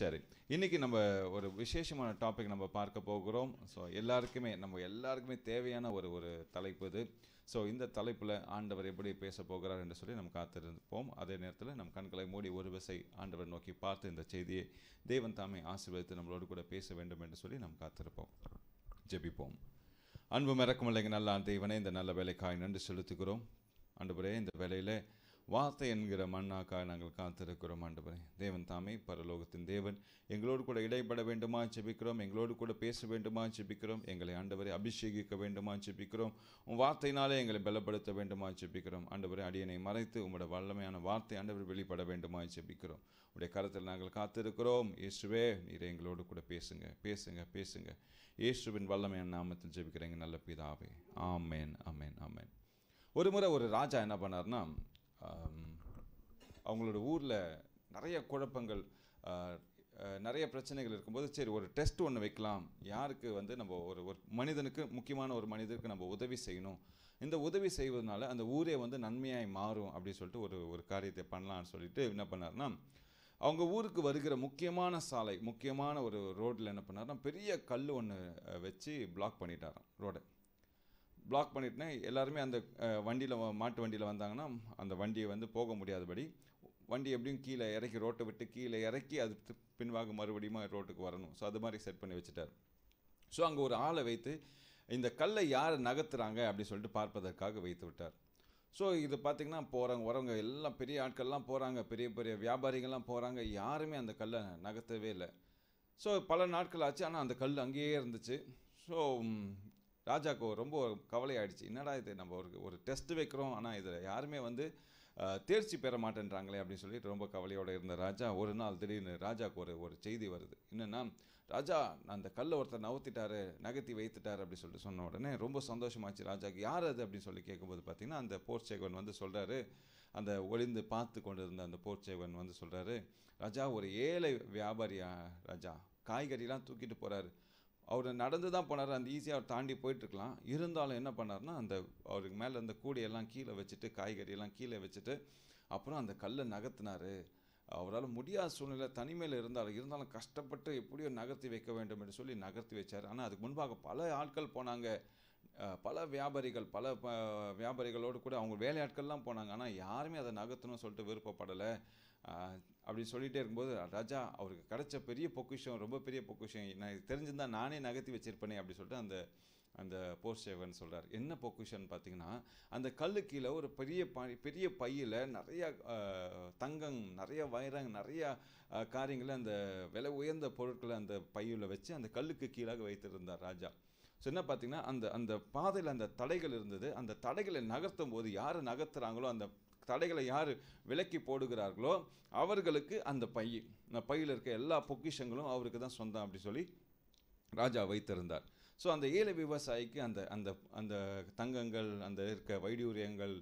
சரி இன்றைக்கி நம்ம ஒரு விசேஷமான டாபிக் நம்ம பார்க்க போகிறோம் ஸோ எல்லாருக்குமே நம்ம எல்லாருக்குமே தேவையான ஒரு ஒரு தலைப்பு இது ஸோ இந்த தலைப்பில் ஆண்டவர் எப்படி பேச போகிறார் என்று சொல்லி நம்ம காத்திருப்போம் அதே நேரத்தில் நம் கண்களை மூடி ஒரு விசை ஆண்டவர் நோக்கி பார்த்து இந்த செய்தியை தெய்வன் தாமே ஆசீர்வதித்து நம்மளோடு கூட பேச வேண்டும் என்று சொல்லி நம்ம காத்திருப்போம் ஜெபிப்போம் அன்பு மறக்கமில்லைங்க நல்ல தெய்வனே இந்த நல்ல வேலைக்காய் நன்றி செலுத்துகிறோம் ஆண்டு இந்த வேலையில் வார்த்தை என்கிற மண்ணாக்காக நாங்கள் காத்திருக்கிறோம் ஆண்டவரே தேவன் தாமே பரலோகத்தின் தேவன் எங்களோடு கூட இடைப்பட வேண்டுமா செபிக்கிறோம் எங்களோடு கூட பேச வேண்டுமா செபிக்கிறோம் எங்களை ஆண்டவரை அபிஷேகிக்க வேண்டுமா செபிக்கிறோம் உன் வார்த்தையினாலே எங்களை பலப்படுத்த வேண்டுமா செபிக்கிறோம் ஆண்டவரை அடியனை மறைத்து உங்களோட வல்லமையான வார்த்தை ஆண்டவர் வெளிப்பட வேண்டுமா செபிக்கிறோம் உடைய கருத்தில் நாங்கள் காத்திருக்கிறோம் இயேசுவே நீரை எங்களோடு கூட பேசுங்க பேசுங்க பேசுங்க இயேசுவின் வல்லமையான நாமத்தில் ஜெபிக்கிறேங்க நல்ல பிதாவே ஆமேன் ஆமேன் ஆமேன் ஒரு முறை ஒரு ராஜா என்ன பண்ணார்னா அவங்களோட ஊரில் நிறைய குழப்பங்கள் நிறைய பிரச்சனைகள் இருக்கும்போது சரி ஒரு டெஸ்ட் ஒன்று வைக்கலாம் யாருக்கு வந்து நம்ம ஒரு ஒரு மனிதனுக்கு முக்கியமான ஒரு மனிதனுக்கு நம்ம உதவி செய்யணும் இந்த உதவி செய்வதனால அந்த ஊரே வந்து நன்மையாய் மாறும் அப்படின்னு சொல்லிட்டு ஒரு ஒரு காரியத்தை பண்ணலான்னு சொல்லிட்டு என்ன பண்ணார்னா அவங்க ஊருக்கு வருகிற முக்கியமான சாலை முக்கியமான ஒரு ரோட்டில் என்ன பண்ணார்னா பெரிய கல் ஒன்று வச்சு பிளாக் பண்ணிட்டாராம் ரோடை பிளாக் பண்ணிட்டுனா எல்லாருமே அந்த வண்டியில் மாட்டு வண்டியில் வந்தாங்கன்னா அந்த வண்டியை வந்து போக முடியாதபடி வண்டி எப்படியும் கீழே இறக்கி ரோட்டை விட்டு கீழே இறக்கி அது பின்வாக மறுபடியும் ரோட்டுக்கு வரணும் ஸோ அது மாதிரி செட் பண்ணி வச்சுட்டார் ஸோ அங்கே ஒரு ஆளை வைத்து இந்த கல்லை யார் நகர்த்துறாங்க அப்படின்னு சொல்லிட்டு பார்ப்பதற்காக வைத்து விட்டார் ஸோ இது பார்த்திங்கன்னா போகிறவங்க வரவங்க எல்லாம் பெரிய ஆட்கள்லாம் போகிறாங்க பெரிய பெரிய வியாபாரிகள்லாம் போகிறாங்க யாருமே அந்த கல்லை நகர்த்தவே இல்லை ஸோ பல நாட்கள் ஆச்சு ஆனால் அந்த கல் அங்கேயே இருந்துச்சு ஸோ ராஜாவுக்கு ரொம்ப கவலை ஆகிடுச்சு என்னடா இது நம்ம ஒரு ஒரு டெஸ்ட் வைக்கிறோம் ஆனால் இதில் யாருமே வந்து தேர்ச்சி பெற மாட்டேன்றாங்களே அப்படின்னு சொல்லிட்டு ரொம்ப கவலையோடு இருந்த ராஜா ஒரு நாள் திடீர்னு ராஜாவுக்கு ஒரு ஒரு செய்தி வருது என்னென்னா ராஜா அந்த கல்லை ஒருத்தர் நவுத்திட்டாரு நகர்த்தி வைத்துட்டார் அப்படின்னு சொல்லிட்டு சொன்ன உடனே ரொம்ப சந்தோஷமாச்சு ராஜாவுக்கு யார் அது அப்படின்னு சொல்லி கேட்கும்போது பார்த்திங்கன்னா அந்த போர்ச்சேகவன் வந்து சொல்கிறாரு அந்த ஒளிந்து பார்த்து கொண்டு இருந்த அந்த போர்ச்சேகவன் வந்து சொல்கிறாரு ராஜா ஒரு ஏழை வியாபாரியா ராஜா காய்கறிலாம் தூக்கிட்டு போகிறாரு அவர் நடந்து தான் போனார் அந்த ஈஸியாக அவர் தாண்டி போயிட்டுருக்கலாம் இருந்தாலும் என்ன பண்ணார்னா அந்த அவருக்கு மேலே அந்த கூடையெல்லாம் கீழே வச்சுட்டு காய்கறியெல்லாம் கீழே வச்சுட்டு அப்புறம் அந்த கல்லை நகர்த்தினார் அவரால் முடியாத சூழ்நிலை தனிமையில் இருந்தாலும் இருந்தாலும் கஷ்டப்பட்டு எப்படியோ நகர்த்தி வைக்க வேண்டும் என்று சொல்லி நகர்த்தி வச்சார் ஆனால் அதுக்கு முன்பாக பல ஆட்கள் போனாங்க பல வியாபாரிகள் பல வியாபாரிகளோடு கூட அவங்க வேலையாட்கள்லாம் போனாங்க ஆனால் யாருமே அதை நகர்த்தணும்னு சொல்லிட்டு விருப்பப்படலை அப்படி சொல்லிகிட்டே இருக்கும்போது ராஜா அவருக்கு கிடச்ச பெரிய பொக்கிஷம் ரொம்ப பெரிய பொக்கிஷம் நான் தெரிஞ்சிருந்தால் நானே நகர்த்தி வச்சுருப்பேனே அப்படி சொல்லிட்டு அந்த அந்த போர் சேவன் சொல்கிறார் என்ன பொக்கிஷன் பார்த்தீங்கன்னா அந்த கல்லு கீழே ஒரு பெரிய பெரிய பையில் நிறையா தங்கம் நிறையா வைரங் நிறையா காரியங்களை அந்த விலை உயர்ந்த பொருட்களை அந்த பையில் வச்சு அந்த கல்லுக்கு கீழாக வைத்திருந்தார் ராஜா ஸோ என்ன பார்த்தீங்கன்னா அந்த அந்த பாதையில் அந்த தடைகள் இருந்தது அந்த தடைகளை நகர்த்தும் போது யாரை நகர்த்துறாங்களோ அந்த தடைகளை யார் விலக்கி போடுகிறார்களோ அவர்களுக்கு அந்த பை அந்த பையில் இருக்க எல்லா பொக்கிஷங்களும் அவருக்கு தான் சொந்தம் அப்படி சொல்லி ராஜா வைத்திருந்தார் ஸோ அந்த ஏழை விவசாயிக்கு அந்த அந்த அந்த தங்கங்கள் அந்த இருக்க வைடூரியங்கள்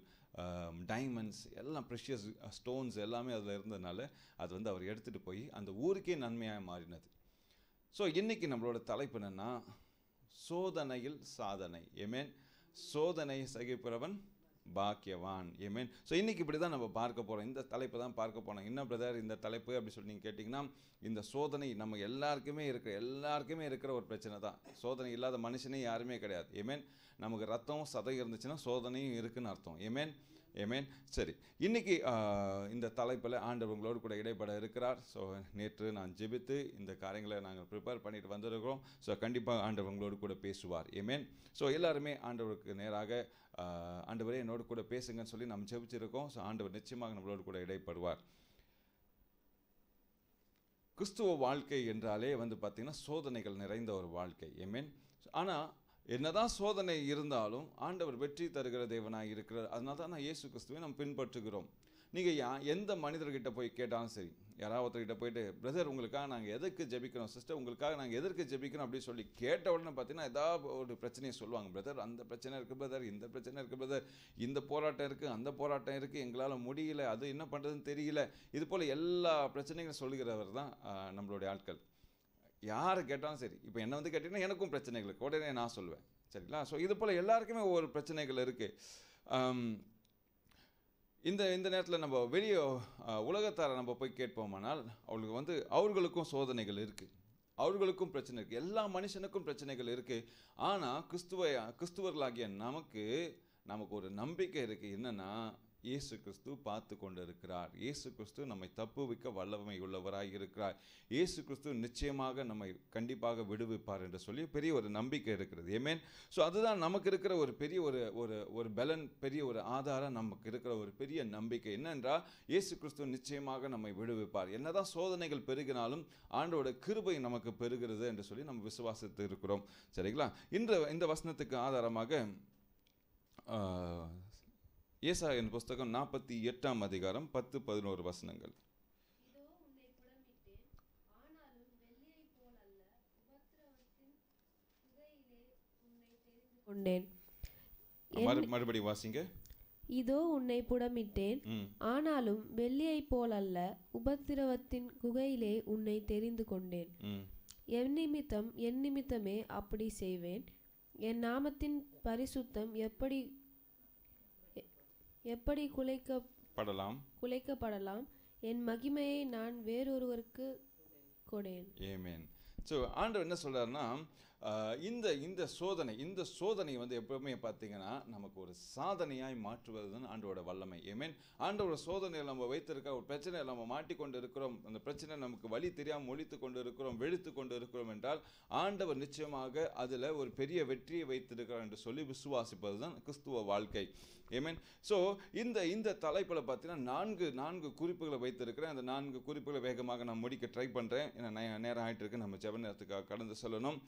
டைமண்ட்ஸ் எல்லாம் ப்ரெஷியஸ் ஸ்டோன்ஸ் எல்லாமே அதில் இருந்ததுனால அது வந்து அவர் எடுத்துகிட்டு போய் அந்த ஊருக்கே நன்மையாக மாறினது ஸோ இன்றைக்கி நம்மளோட தலைப்பு என்னென்னா சோதனையில் சாதனை ஏமேன் சோதனை சகிப்பிறவன் பாக்கியவான் மீன் ஸோ இன்றைக்கி இப்படி தான் நம்ம பார்க்க போகிறோம் இந்த தலைப்பு தான் பார்க்க போனோம் என்ன பிரதர் இந்த தலைப்பு அப்படி சொல்லி நீங்கள் கேட்டிங்கன்னா இந்த சோதனை நம்ம எல்லாருக்குமே இருக்கிற எல்லாருக்குமே இருக்கிற ஒரு பிரச்சனை தான் சோதனை இல்லாத மனுஷனே யாருமே கிடையாது மீன் நமக்கு ரத்தம் சதை இருந்துச்சுன்னா சோதனையும் இருக்குதுன்னு அர்த்தம் ஏமேன் மீன் சரி இன்றைக்கி இந்த தலைப்பில் ஆண்டவர் உங்களோடு கூட இடைப்பட இருக்கிறார் ஸோ நேற்று நான் ஜெபித்து இந்த காரியங்களை நாங்கள் ப்ரிப்பேர் பண்ணிட்டு வந்திருக்கிறோம் ஸோ கண்டிப்பாக ஆண்டவர் உங்களோடு கூட பேசுவார் மீன் ஸோ எல்லாருமே ஆண்டவருக்கு நேராக ஆண்டவரே என்னோட கூட பேசுங்கன்னு சொல்லி நம்ம ஜெபிச்சிருக்கோம் ஸோ ஆண்டவர் நிச்சயமாக நம்மளோட கூட இடைப்படுவார் கிறிஸ்துவ வாழ்க்கை என்றாலே வந்து பார்த்திங்கன்னா சோதனைகள் நிறைந்த ஒரு வாழ்க்கை ஐ மீன் ஆனால் என்னதான் சோதனை இருந்தாலும் ஆண்டவர் வெற்றி தருகிற தேவனாக இருக்கிறார் அதனால தான் நான் இயேசு கிறிஸ்துவை நம்ம பின்பற்றுகிறோம் நீங்கள் யா எந்த மனிதர்கிட்ட போய் கேட்டாலும் சரி யாராவது ஒருத்தர்கிட்ட போயிட்டு பிரதர் உங்களுக்காக நாங்கள் எதற்கு ஜெபிக்கிறோம் சிஸ்டர் உங்களுக்காக நாங்கள் எதற்கு ஜெபிக்கிறோம் அப்படின்னு சொல்லி கேட்ட உடனே பார்த்தீங்கன்னா ஏதாவது ஒரு பிரச்சனையை சொல்லுவாங்க பிரதர் அந்த பிரச்சனை இருக்குது பிரதர் இந்த பிரச்சனை இருக்குது பிரதர் இந்த போராட்டம் இருக்குது அந்த போராட்டம் இருக்குது எங்களால் முடியல அது என்ன பண்ணுறதுன்னு தெரியல இது போல் எல்லா பிரச்சனைகளும் சொல்கிறவர் தான் நம்மளுடைய ஆட்கள் யார் கேட்டாலும் சரி இப்போ என்ன வந்து கேட்டிங்கன்னா எனக்கும் பிரச்சனைகள் உடனே நான் சொல்லுவேன் சரிங்களா ஸோ இது போல் எல்லாருக்குமே ஒவ்வொரு பிரச்சனைகள் இருக்குது இந்த இந்த நேரத்தில் நம்ம வெளியே உலகத்தாரை நம்ம போய் கேட்போமானால் அவளுக்கு வந்து அவர்களுக்கும் சோதனைகள் இருக்குது அவர்களுக்கும் பிரச்சனை இருக்குது எல்லா மனுஷனுக்கும் பிரச்சனைகள் இருக்குது ஆனால் கிறிஸ்துவ கிறிஸ்துவர்களாகிய நமக்கு நமக்கு ஒரு நம்பிக்கை இருக்குது என்னென்னா இயேசு கிறிஸ்து பார்த்து கொண்டிருக்கிறார் இயேசு கிறிஸ்து நம்மை தப்புவிக்க வல்லவமை உள்ளவராக இருக்கிறார் இயேசு கிறிஸ்து நிச்சயமாக நம்மை கண்டிப்பாக விடுவிப்பார் என்று சொல்லி பெரிய ஒரு நம்பிக்கை இருக்கிறது ஏமேன் ஸோ அதுதான் நமக்கு இருக்கிற ஒரு பெரிய ஒரு ஒரு ஒரு பலன் பெரிய ஒரு ஆதாரம் நமக்கு இருக்கிற ஒரு பெரிய நம்பிக்கை என்னென்றால் இயேசு கிறிஸ்து நிச்சயமாக நம்மை விடுவிப்பார் என்னதான் சோதனைகள் பெருகினாலும் ஆண்டோட கிருபை நமக்கு பெருகிறது என்று சொல்லி நம்ம விசுவாசத்து இருக்கிறோம் சரிங்களா இந்த இந்த வசனத்துக்கு ஆதாரமாக ஏசாயன் புஸ்தகம் நாற்பத்தி எட்டாம் அதிகாரம் பத்து பதினோரு வசனங்கள் மறுபடி வாசிங்க இதோ உன்னை புடமிட்டேன் ஆனாலும் வெள்ளியை போல் அல்ல உபத்திரவத்தின் குகையிலே உன்னை தெரிந்து கொண்டேன் என் நிமித்தம் என் நிமித்தமே அப்படி செய்வேன் என் நாமத்தின் பரிசுத்தம் எப்படி எப்படி குலைக்கப்படலாம் குலைக்கப்படலாம் என் மகிமையை நான் வேறொருவருக்கு கொடேன் ஏமேன் ஸோ ஆண்டவர் என்ன சொல்கிறாருன்னா இந்த இந்த சோதனை இந்த சோதனை வந்து எப்பவுமே பார்த்தீங்கன்னா நமக்கு ஒரு சாதனையாய் மாற்றுவது தான் ஆண்டோட வல்லமை ஏமேன் ஆண்டோட சோதனையில் நம்ம வைத்திருக்க ஒரு பிரச்சனையில் நம்ம மாட்டிக்கொண்டு இருக்கிறோம் அந்த பிரச்சனை நமக்கு வழி தெரியாமல் ஒழித்து கொண்டு இருக்கிறோம் வெளுத்து கொண்டு இருக்கிறோம் என்றால் ஆண்டவர் நிச்சயமாக அதில் ஒரு பெரிய வெற்றியை வைத்திருக்கிறார் என்று சொல்லி விசுவாசிப்பது தான் கிறிஸ்துவ வாழ்க்கை ஏமேன் ஸோ இந்த இந்த தலைப்பில் பார்த்தீங்கன்னா நான்கு நான்கு குறிப்புகளை வைத்திருக்கிறேன் அந்த நான்கு குறிப்புகளை வேகமாக நான் முடிக்க ட்ரை பண்ணுறேன் ஏன்னா நேரம் ஆகிட்டு இருக்கு நம்ம ஜெப நேரத்துக்காக கடந்து சொல்லணும்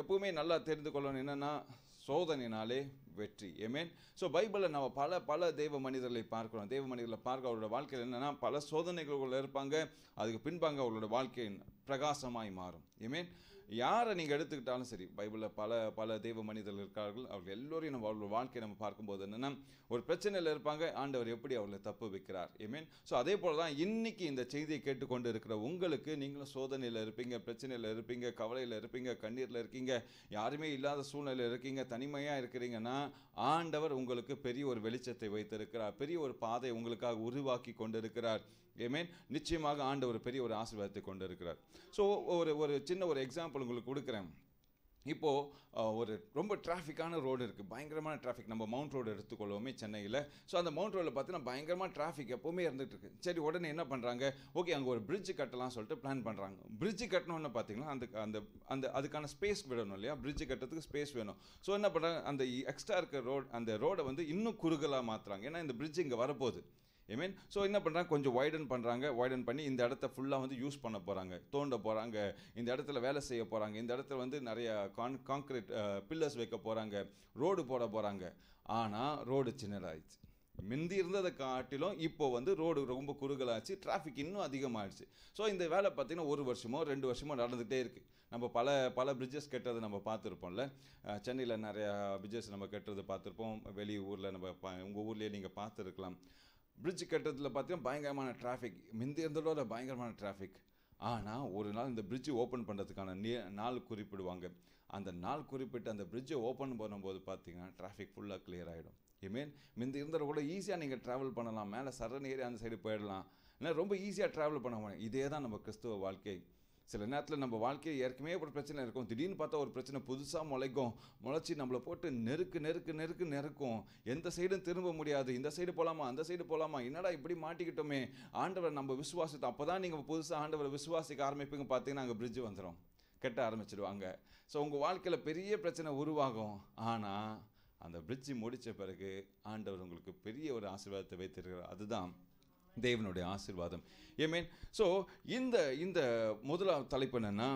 எப்பவுமே நல்லா தெரிந்து கொள்ளணும் என்னென்னா சோதனையினாலே வெற்றி ஏமேன் ஸோ பைபிளில் நம்ம பல பல தெய்வ மனிதர்களை பார்க்கிறோம் தெய்வ மனிதர்களை பார்க்க அவரோட வாழ்க்கையில் என்னென்னா பல சோதனைகளுக்குள்ள இருப்பாங்க அதுக்கு பின்பாங்க அவர்களோட வாழ்க்கையின் பிரகாசமாய் மாறும் ஏமேன் யாரை நீங்கள் எடுத்துக்கிட்டாலும் சரி பைபிளில் பல பல தெய்வ மனிதர்கள் இருக்கார்கள் அவர்கள் எல்லோரையும் நம்ம அவர்கள் வாழ்க்கையை நம்ம பார்க்கும்போது என்னென்னா ஒரு பிரச்சனையில் இருப்பாங்க ஆண்டவர் எப்படி அவர்களை தப்பு வைக்கிறார் ஐ மீன் ஸோ அதே போல் தான் இன்றைக்கி இந்த செய்தியை கேட்டுக்கொண்டு இருக்கிற உங்களுக்கு நீங்களும் சோதனையில் இருப்பீங்க பிரச்சனையில் இருப்பீங்க கவலையில் இருப்பீங்க கண்ணீரில் இருக்கீங்க யாருமே இல்லாத சூழ்நிலையில் இருக்கீங்க தனிமையாக இருக்கிறீங்கன்னா ஆண்டவர் உங்களுக்கு பெரிய ஒரு வெளிச்சத்தை வைத்திருக்கிறார் பெரிய ஒரு பாதை உங்களுக்காக உருவாக்கி கொண்டிருக்கிறார் ஏமேன் நிச்சயமாக ஆண்டு ஒரு பெரிய ஒரு ஆசீர்வாதத்தை கொண்டு இருக்கிறார் ஸோ ஒரு ஒரு சின்ன ஒரு எக்ஸாம்பிள் உங்களுக்கு கொடுக்குறேன் இப்போது ஒரு ரொம்ப டிராஃபிக்கான ரோடு இருக்குது பயங்கரமான டிராஃபிக் நம்ம மவுண்ட் ரோடு எடுத்துக்கொள்வோமே சென்னையில் ஸோ அந்த மவுண்ட் ரோடில் பார்த்தீங்கன்னா பயங்கரமாக டிராஃபிக் எப்போவுமே இருந்துகிட்டு சரி உடனே என்ன பண்ணுறாங்க ஓகே அங்கே ஒரு பிரிட்ஜ் கட்டலாம் சொல்லிட்டு பிளான் பண்ணுறாங்க பிரிட்ஜ் கட்டணும்னு பார்த்தீங்கன்னா அந்த அந்த அந்த அதுக்கான ஸ்பேஸ் விடணும் இல்லையா பிரிட்ஜ் கட்டுறதுக்கு ஸ்பேஸ் வேணும் ஸோ என்ன பண்ணுறாங்க அந்த எக்ஸ்ட்ரா இருக்கிற ரோடு அந்த ரோடை வந்து இன்னும் குறுகலாக மாற்றுறாங்க ஏன்னா இந்த பிரிட்ஜ் இங்கே வரப்போகுது ஐ மீன் ஸோ என்ன பண்ணுறாங்க கொஞ்சம் வைடன் பண்ணுறாங்க வைடன் பண்ணி இந்த இடத்த ஃபுல்லாக வந்து யூஸ் பண்ண போகிறாங்க தோண்ட போகிறாங்க இந்த இடத்துல வேலை செய்ய போகிறாங்க இந்த இடத்துல வந்து நிறைய கான் கான்க்ரீட் பில்லர்ஸ் வைக்க போகிறாங்க ரோடு போட போகிறாங்க ஆனால் ரோடு சின்னதாகிடுச்சு முந்தி இருந்ததை காட்டிலும் இப்போ வந்து ரோடு ரொம்ப குறுகலாச்சு டிராஃபிக் இன்னும் அதிகமாகிடுச்சு ஸோ இந்த வேலை பார்த்திங்கன்னா ஒரு வருஷமோ ரெண்டு வருஷமோ நடந்துகிட்டே இருக்குது நம்ம பல பல பிரிட்ஜஸ் கெட்டதை நம்ம பார்த்துருப்போம்ல சென்னையில் நிறையா பிரிட்ஜஸ் நம்ம கட்டுறது பார்த்துருப்போம் வெளி ஊரில் நம்ம பா உங்கள் ஊர்லேயே நீங்கள் பார்த்துருக்கலாம் பிரிட்ஜ் கட்டுறதுல பார்த்தீங்கன்னா பயங்கரமான டிராஃபிக் முந்தைய இருந்ததோட பயங்கரமான டிராஃபிக் ஆனால் ஒரு நாள் இந்த பிரிட்ஜு ஓப்பன் பண்ணுறதுக்கான நே நாள் குறிப்பிடுவாங்க அந்த நாள் குறிப்பிட்டு அந்த பிரிட்ஜை ஓப்பன் பண்ணும்போது பார்த்தீங்கன்னா டிராஃபிக் ஃபுல்லாக கிளியர் ஆகிடும் மீன் மிந்தி இருந்தால் கூட ஈஸியாக நீங்கள் ட்ராவல் பண்ணலாம் மேலே சரண் ஏரியா அந்த சைடு போயிடலாம் இல்லை ரொம்ப ஈஸியாக ட்ராவல் பண்ண முடியும் இதே தான் நம்ம கிறிஸ்துவ வாழ்க்கை சில நேரத்தில் நம்ம வாழ்க்கையில் ஏற்கனவே ஒரு பிரச்சனை இருக்கும் திடீர்னு பார்த்தா ஒரு பிரச்சனை புதுசாக முளைக்கும் முளைச்சி நம்மளை போட்டு நெருக்கு நெருக்கு நெருக்கு நெருக்கும் எந்த சைடும் திரும்ப முடியாது இந்த சைடு போகலாமா அந்த சைடு போகலாமா என்னடா இப்படி மாட்டிக்கிட்டோமே ஆண்டவரை நம்ம விசுவாசத்தை அப்போ தான் நீங்கள் புதுசாக ஆண்டவரை விசுவாசிக்க ஆரம்பிப்பீங்க பார்த்தீங்கன்னா அங்கே பிரிட்ஜ் வந்துடும் கெட்ட ஆரம்பிச்சிடுவாங்க ஸோ உங்கள் வாழ்க்கையில் பெரிய பிரச்சனை உருவாகும் ஆனால் அந்த பிரிட்ஜு முடித்த பிறகு ஆண்டவர் உங்களுக்கு பெரிய ஒரு ஆசீர்வாதத்தை வைத்திருக்கிறார் அதுதான் தேவனுடைய ஆசிர்வாதம் ஏ மீன் ஸோ இந்த இந்த முதலாவது தலைப்பு என்னென்னா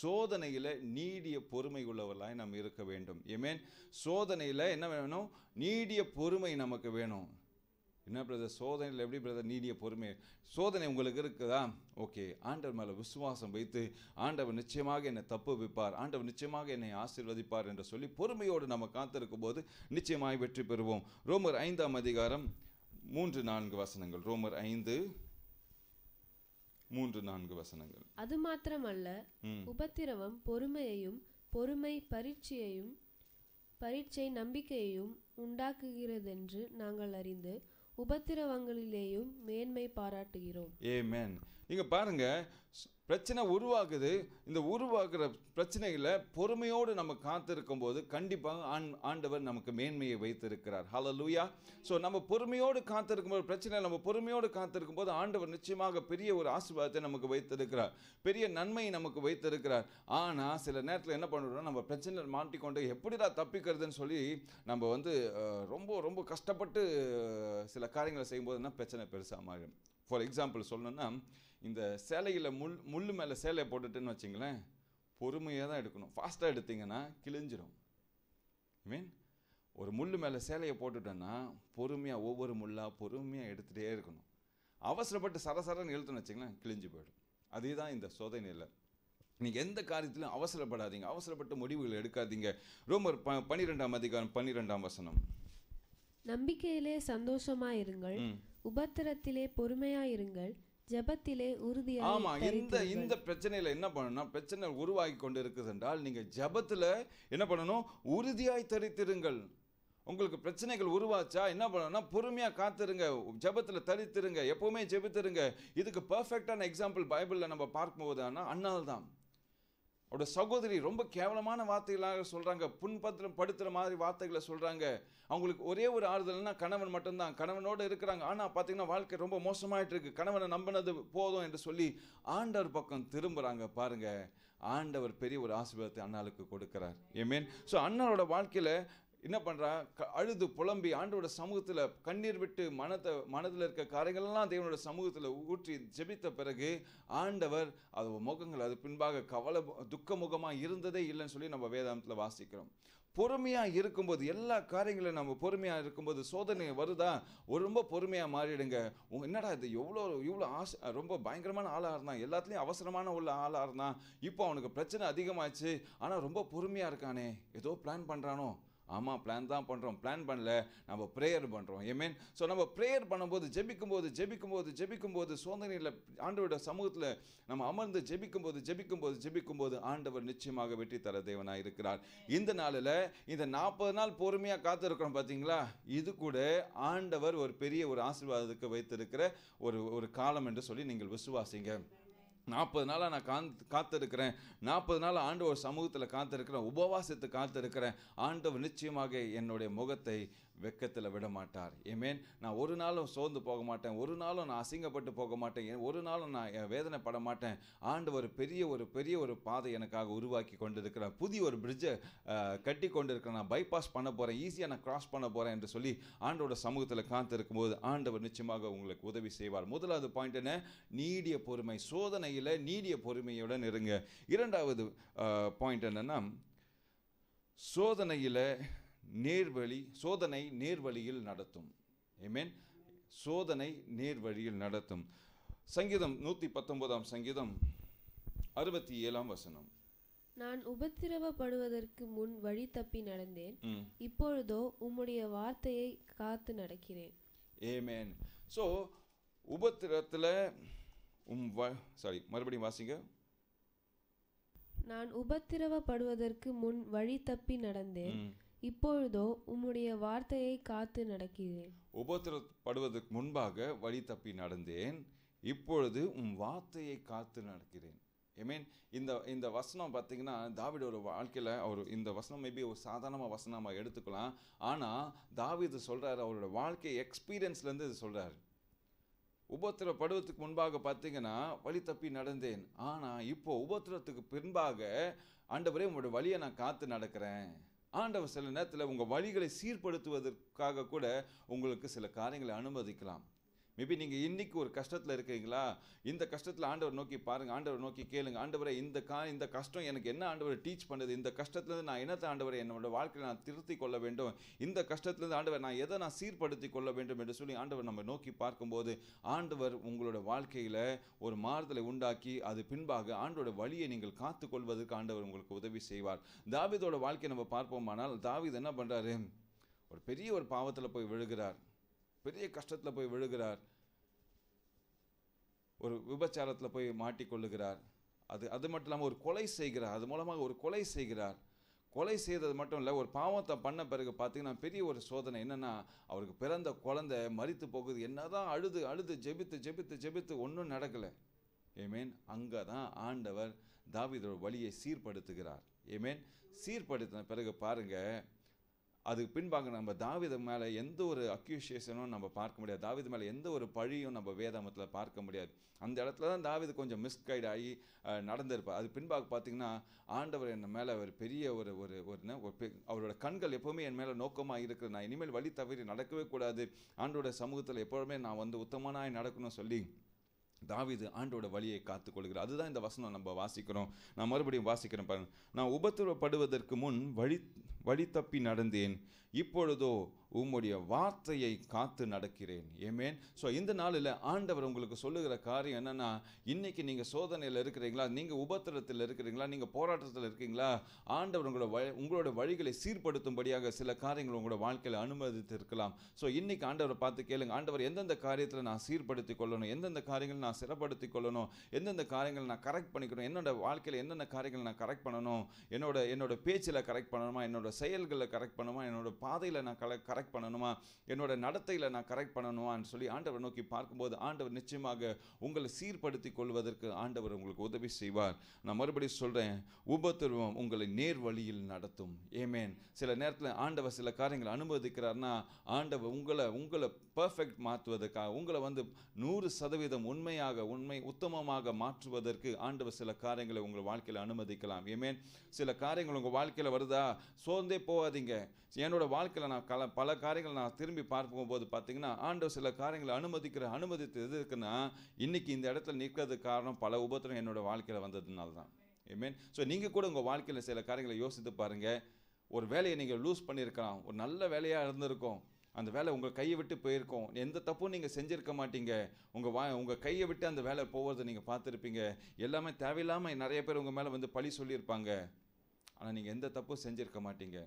சோதனையில் நீடிய பொறுமை உள்ளவர்களாய் நம்ம இருக்க வேண்டும் ஏமேன் சோதனையில் என்ன வேணும் நீடிய பொறுமை நமக்கு வேணும் என்ன பிரதர் சோதனையில் எப்படி பிரதர் நீடிய பொறுமை சோதனை உங்களுக்கு இருக்குதா ஓகே ஆண்டவர் மேலே விசுவாசம் வைத்து ஆண்டவர் நிச்சயமாக என்னை தப்பு வைப்பார் ஆண்டவர் நிச்சயமாக என்னை ஆசிர்வதிப்பார் என்று சொல்லி பொறுமையோடு நம்ம காத்திருக்கும் போது நிச்சயமாய் வெற்றி பெறுவோம் ரோமர் ஐந்தாம் அதிகாரம் மூன்று நான்கு வசனங்கள் ரோமர் ஐந்து மூன்று நான்கு வசனங்கள் அது மாத்திரமல்ல உபத்திரவம் பொறுமையையும் பொறுமை பரீட்சையையும் பரீட்சை நம்பிக்கையையும் உண்டாக்குகிறது என்று நாங்கள் அறிந்து உபத்திரவங்களிலேயும் மேன்மை பாராட்டுகிறோம் மேன் இங்கே பாருங்கள் பிரச்சனை உருவாகுது இந்த உருவாகிற பிரச்சனைகளை பொறுமையோடு நம்ம காத்திருக்கும் போது கண்டிப்பாக ஆண் ஆண்டவர் நமக்கு மேன்மையை வைத்திருக்கிறார் ஹலோ லூயா ஸோ நம்ம பொறுமையோடு காத்திருக்கும் போது பிரச்சனை நம்ம பொறுமையோடு காத்திருக்கும் போது ஆண்டவர் நிச்சயமாக பெரிய ஒரு ஆசீர்வாதத்தை நமக்கு வைத்திருக்கிறார் பெரிய நன்மையை நமக்கு வைத்திருக்கிறார் ஆனால் சில நேரத்தில் என்ன பண்ணுறோம் நம்ம பிரச்சனை மாட்டிக்கொண்டு எப்படிடா தப்பிக்கிறதுன்னு சொல்லி நம்ம வந்து ரொம்ப ரொம்ப கஷ்டப்பட்டு சில காரியங்களை செய்யும்போது என்ன பிரச்சனை பெருசாக மாறும் ஃபார் எக்ஸாம்பிள் சொல்லணும்னா இந்த சேலையில் முள் முள் மேலே சேலையை போட்டுட்டுன்னு வச்சிங்களேன் பொறுமையாக தான் எடுக்கணும் ஃபாஸ்ட்டாக எடுத்திங்கன்னா கிழிஞ்சிடும் மீன் ஒரு முள் மேலே சேலையை போட்டுட்டோன்னா பொறுமையாக ஒவ்வொரு முள்ளாக பொறுமையாக எடுத்துகிட்டே இருக்கணும் அவசரப்பட்டு சரசரன்னு எழுத்துன்னு வச்சிங்களேன் கிழிஞ்சு போயிடும் அதுதான் இந்த சோதனை இல்லை நீங்கள் எந்த காரியத்திலும் அவசரப்படாதீங்க அவசரப்பட்டு முடிவுகள் எடுக்காதீங்க ரோமர் ப பன்னிரெண்டாம் அதிகாரம் பன்னிரெண்டாம் வசனம் நம்பிக்கையிலே சந்தோஷமாக இருங்கள் உபத்திரத்திலே பொறுமையாக இருங்கள் ஜபத்திலே உறுதியாக ஆமா இந்த இந்த பிரச்சனையில என்ன பண்ணணும்னா பிரச்சனை உருவாகி கொண்டு இருக்குது என்றால் நீங்க ஜபத்துல என்ன பண்ணணும் உறுதியாய் தரித்திருங்கள் உங்களுக்கு பிரச்சனைகள் உருவாச்சா என்ன பண்ணணும்னா பொறுமையாக காத்துருங்க ஜபத்தில் தரித்திருங்க எப்போவுமே ஜெபித்திருங்க இதுக்கு பர்ஃபெக்டான எக்ஸாம்பிள் பைபிளில் நம்ம பார்க்கும்போது ஆனால் அன்னால் தான் அவரோட சகோதரி ரொம்ப கேவலமான வார்த்தைகளாக சொல்கிறாங்க புண்பத்திரம் படுத்துகிற மாதிரி வார்த்தைகளை சொல்கிறாங்க அவங்களுக்கு ஒரே ஒரு ஆறுதல்னா கணவன் மட்டும்தான் கணவனோடு இருக்கிறாங்க ஆனால் பார்த்திங்கன்னா வாழ்க்கை ரொம்ப மோசமாயிட்டு இருக்கு கணவனை நம்பினது போதும் என்று சொல்லி ஆண்டவர் பக்கம் திரும்புகிறாங்க பாருங்கள் ஆண்டவர் பெரிய ஒரு ஆசீர்வாதத்தை அண்ணாளுக்கு கொடுக்குறார் மீன் ஸோ அண்ணாவோட வாழ்க்கையில் என்ன பண்ணுறான் க அழுது புலம்பி ஆண்டோட சமூகத்தில் கண்ணீர் விட்டு மனத்தை மனதில் இருக்க காரியங்கள்லாம் தேவனோட சமூகத்தில் ஊற்றி ஜெபித்த பிறகு ஆண்டவர் அது முகங்கள் அது பின்பாக கவலை துக்க முகமாக இருந்ததே இல்லைன்னு சொல்லி நம்ம வேதாந்தத்தில் வாசிக்கிறோம் பொறுமையாக இருக்கும்போது எல்லா காரியங்களும் நம்ம பொறுமையாக இருக்கும்போது சோதனை வருதா ரொம்ப பொறுமையாக மாறிடுங்க உங்கள் என்னடா இது எவ்வளோ இவ்வளோ ஆசை ரொம்ப பயங்கரமான ஆளாக இருந்தான் எல்லாத்துலேயும் அவசரமான உள்ள ஆளாக இருந்தான் இப்போ அவனுக்கு பிரச்சனை அதிகமாச்சு ஆனால் ரொம்ப பொறுமையாக இருக்கானே ஏதோ பிளான் பண்ணுறானோ ஆமாம் பிளான் தான் பண்ணுறோம் பிளான் பண்ணல நம்ம ப்ரேயர் பண்ணுறோம் மீன் ஸோ நம்ம ப்ரேயர் பண்ணும்போது ஜெபிக்கும்போது ஜெபிக்கும்போது ஜெபிக்கும்போது சோதனையில் ஆண்டவரோட சமூகத்தில் நம்ம அமர்ந்து ஜெபிக்கும்போது ஜெபிக்கும்போது ஜெபிக்கும்போது ஆண்டவர் நிச்சயமாக வெற்றி தர தேவனாக இருக்கிறார் இந்த நாளில் இந்த நாற்பது நாள் பொறுமையாக காத்திருக்கிறோம் பார்த்தீங்களா இது கூட ஆண்டவர் ஒரு பெரிய ஒரு ஆசீர்வாதத்துக்கு வைத்திருக்கிற ஒரு ஒரு காலம் என்று சொல்லி நீங்கள் விசுவாசிங்க நாற்பது நாளாக நான் காந்து காத்திருக்கிறேன் நாற்பது நாள் ஆண்டவர் சமூகத்தில் காத்திருக்கிறேன் உபவாசத்தை காத்திருக்கிறேன் ஆண்டவர் நிச்சயமாக என்னுடைய முகத்தை வெக்கத்தில் விட மாட்டார் ஏமேன் நான் ஒரு நாளும் சோர்ந்து போக மாட்டேன் ஒரு நாளும் நான் அசிங்கப்பட்டு போக மாட்டேன் ஒரு நாளும் நான் வேதனைப்பட மாட்டேன் ஆண்டு ஒரு பெரிய ஒரு பெரிய ஒரு பாதை எனக்காக உருவாக்கி கொண்டிருக்கிறேன் புதிய ஒரு பிரிட்ஜை கட்டி கொண்டிருக்கிறேன் நான் பைபாஸ் பண்ண போகிறேன் ஈஸியாக நான் கிராஸ் பண்ண போகிறேன் என்று சொல்லி ஆண்டோட சமூகத்தில் காத்திருக்கும் போது ஆண்டவர் நிச்சயமாக உங்களுக்கு உதவி செய்வார் முதலாவது பாயிண்ட் என்ன நீடிய பொறுமை சோதனையில் நீடிய பொறுமையுடன் இருங்க இரண்டாவது பாயிண்ட் என்னென்னா சோதனையில் நேர்வழி சோதனை நேர்வழியில் நடத்தும் ஏமேன் சோதனை நேர்வழியில் நடத்தும் சங்கீதம் நூற்றி பத்தொன்பதாம் சங்கீதம் அறுபத்தி ஏழாம் வசனம் நான் உபத்திரவப்படுவதற்கு முன் வழி தப்பி நடந்தேன் இப்பொழுதோ உம்முடைய வார்த்தையை காத்து நடக்கிறேன் ஏமேன் ஸோ உபத்திரத்தில் உம் சாரி மறுபடியும் வாசிங்க நான் உபத்திரவப்படுவதற்கு முன் வழி தப்பி நடந்தேன் இப்பொழுதோ உம்முடைய வார்த்தையை காத்து நடக்கிறேன் உபத்திரப்படுவதற்கு முன்பாக வழி தப்பி நடந்தேன் இப்பொழுது உம் வார்த்தையை காத்து நடக்கிறேன் ஐ மீன் இந்த இந்த வசனம் பார்த்தீங்கன்னா தாவிடோட வாழ்க்கையில் அவர் இந்த வசனம் மேபி ஒரு சாதாரண வசனமாக எடுத்துக்கலாம் ஆனால் தாவிது சொல்கிறார் அவரோட வாழ்க்கை எக்ஸ்பீரியன்ஸ்லேருந்து இது சொல்கிறார் உபத்திரப்படுவதுக்கு முன்பாக பார்த்தீங்கன்னா வழி தப்பி நடந்தேன் ஆனால் இப்போது உபத்திரத்துக்கு பின்பாக ஆண்டவரே உங்களோட வழியை நான் காத்து நடக்கிறேன் ஆண்டவர் சில நேரத்தில் உங்கள் வழிகளை சீர்படுத்துவதற்காக கூட உங்களுக்கு சில காரியங்களை அனுமதிக்கலாம் மேபி நீங்கள் இன்றைக்கி ஒரு கஷ்டத்தில் இருக்கீங்களா இந்த கஷ்டத்தில் ஆண்டவர் நோக்கி பாருங்கள் ஆண்டவர் நோக்கி கேளுங்க ஆண்டவரை இந்த கா இந்த கஷ்டம் எனக்கு என்ன ஆண்டவரை டீச் பண்ணுது இந்த கஷ்டத்துலேருந்து நான் என்னத்த ஆண்டவரை என்னோட வாழ்க்கையில் நான் திருத்தி கொள்ள வேண்டும் இந்த கஷ்டத்துலேருந்து ஆண்டவர் நான் எதை நான் சீர்படுத்தி கொள்ள வேண்டும் என்று சொல்லி ஆண்டவர் நம்ம நோக்கி பார்க்கும்போது ஆண்டவர் உங்களோட வாழ்க்கையில் ஒரு மாறுதலை உண்டாக்கி அது பின்பாக ஆண்டோட வழியை நீங்கள் காத்துக்கொள்வதற்கு ஆண்டவர் உங்களுக்கு உதவி செய்வார் தாவிதோட வாழ்க்கையை நம்ம பார்ப்போமானால் தாவித் என்ன பண்ணுறாரு ஒரு பெரிய ஒரு பாவத்தில் போய் விழுகிறார் பெரிய கஷ்டத்தில் போய் விழுகிறார் ஒரு விபச்சாரத்தில் போய் மாட்டிக்கொள்ளுகிறார் அது அது மட்டும் இல்லாமல் ஒரு கொலை செய்கிறார் அது மூலமாக ஒரு கொலை செய்கிறார் கொலை செய்தது மட்டும் இல்லை ஒரு பாவத்தை பண்ண பிறகு பார்த்திங்கன்னா பெரிய ஒரு சோதனை என்னென்னா அவருக்கு பிறந்த குழந்தை மறித்து போகுது என்ன தான் அழுது அழுது ஜெபித்து ஜெபித்து ஜெபித்து ஒன்றும் நடக்கலை ஏமேன் அங்கே தான் ஆண்டவர் தாவிதோட வழியை சீர்படுத்துகிறார் ஏமேன் சீர்படுத்தின பிறகு பாருங்கள் அதுக்கு பின்பாக நம்ம தாவித மேலே எந்த ஒரு அக்யூசியேஷனும் நம்ம பார்க்க முடியாது தாவித மேலே எந்த ஒரு பழியும் நம்ம வேதாமத்தில் பார்க்க முடியாது அந்த இடத்துல தான் தாவிது கொஞ்சம் மிஸ்கைட் ஆகி நடந்திருப்பார் அது பின்பாக பார்த்தீங்கன்னா ஆண்டவர் என் மேலே ஒரு பெரிய ஒரு ஒரு ஒரு அவரோட கண்கள் எப்போவுமே என் மேலே நோக்கமாக இருக்குது நான் இனிமேல் வழி தவறி நடக்கவே கூடாது ஆண்டோட சமூகத்தில் எப்போதுமே நான் வந்து உத்தமனாய் நடக்கணும்னு சொல்லி தாவிது ஆண்டோட வழியை காத்துக்கொள்கிறார் அதுதான் இந்த வசனம் நம்ம வாசிக்கிறோம் நான் மறுபடியும் வாசிக்கிறேன் பாருங்கள் நான் உபத்திரப்படுவதற்கு முன் வழி வழி தப்பி நடந்தேன் இப்பொழுதோ உம்முடைய வார்த்தையை காத்து நடக்கிறேன் ஏமேன் ஸோ இந்த நாளில் ஆண்டவர் உங்களுக்கு சொல்லுகிற காரியம் என்னென்னா இன்றைக்கி நீங்கள் சோதனையில் இருக்கிறீங்களா நீங்கள் உபத்திரத்தில் இருக்கிறீங்களா நீங்கள் போராட்டத்தில் இருக்கீங்களா ஆண்டவர் உங்களோட வ உங்களோட வழிகளை சீர்படுத்தும்படியாக சில காரியங்கள் உங்களோட வாழ்க்கையில் அனுமதித்து இருக்கலாம் ஸோ இன்றைக்கி ஆண்டவரை பார்த்து கேளுங்க ஆண்டவர் எந்தெந்த காரியத்தில் நான் சீர்படுத்தி கொள்ளணும் எந்தெந்த காரியங்கள் நான் சிறப்படுத்தி கொள்ளணும் எந்தெந்த காரியங்கள் நான் கரெக்ட் பண்ணிக்கணும் என்னோட வாழ்க்கையில் என்னென்ன காரியங்கள் நான் கரெக்ட் பண்ணணும் என்னோட என்னோட பேச்சில் கரெக்ட் பண்ணணுமா என்னோட என்னோடய செயல்களை கரெக்ட் பண்ணணுமா என்னோடய பாதையில் நான் கல கரெக்ட் பண்ணணுமா என்னோட நடத்தையில் நான் கரெக்ட் பண்ணணுமான்னு சொல்லி ஆண்டவர் நோக்கி பார்க்கும்போது ஆண்டவர் நிச்சயமாக உங்களை சீர்படுத்தி கொள்வதற்கு ஆண்டவர் உங்களுக்கு உதவி செய்வார் நான் மறுபடியும் சொல்கிறேன் உபத்திரவம் உங்களை நேர் வழியில் நடத்தும் ஏமேன் சில நேரத்தில் ஆண்டவர் சில காரியங்களை அனுமதிக்கிறார்னா ஆண்டவர் உங்களை உங்களை பர்ஃபெக்ட் மாற்றுவதற்காக உங்களை வந்து நூறு சதவீதம் உண்மையாக உண்மை உத்தமமாக மாற்றுவதற்கு ஆண்டவர் சில காரியங்களை உங்கள் வாழ்க்கையில் அனுமதிக்கலாம் ஏமேன் சில காரியங்கள் உங்கள் வாழ்க்கையில் வருதா சோர்ந்தே போகாதீங்க என்னோட வாழ்க்கையில் நான் கல பல காரியங்களை நான் திரும்பி பார்க்கும்போது பார்த்தீங்கன்னா ஆண்டவர் சில காரியங்களை அனுமதிக்கிற அனுமதித்து எது இருக்குன்னா இன்றைக்கி இந்த இடத்துல நிற்கிறதுக்கு காரணம் பல உபத்திரம் என்னோடய வாழ்க்கையில் வந்ததுனால தான் ஏமேன் ஸோ நீங்கள் கூட உங்கள் வாழ்க்கையில் சில காரியங்களை யோசித்து பாருங்கள் ஒரு வேலையை நீங்கள் லூஸ் பண்ணியிருக்கலாம் ஒரு நல்ல வேலையாக இருந்திருக்கும் அந்த வேலை உங்கள் கையை விட்டு போயிருக்கோம் எந்த தப்பும் நீங்கள் செஞ்சுருக்க மாட்டீங்க உங்கள் வா உங்கள் கையை விட்டு அந்த வேலை போகிறத நீங்கள் பார்த்துருப்பீங்க எல்லாமே தேவையில்லாமல் நிறைய பேர் உங்கள் மேலே வந்து பழி சொல்லியிருப்பாங்க ஆனால் நீங்கள் எந்த தப்பும் செஞ்சுருக்க மாட்டீங்க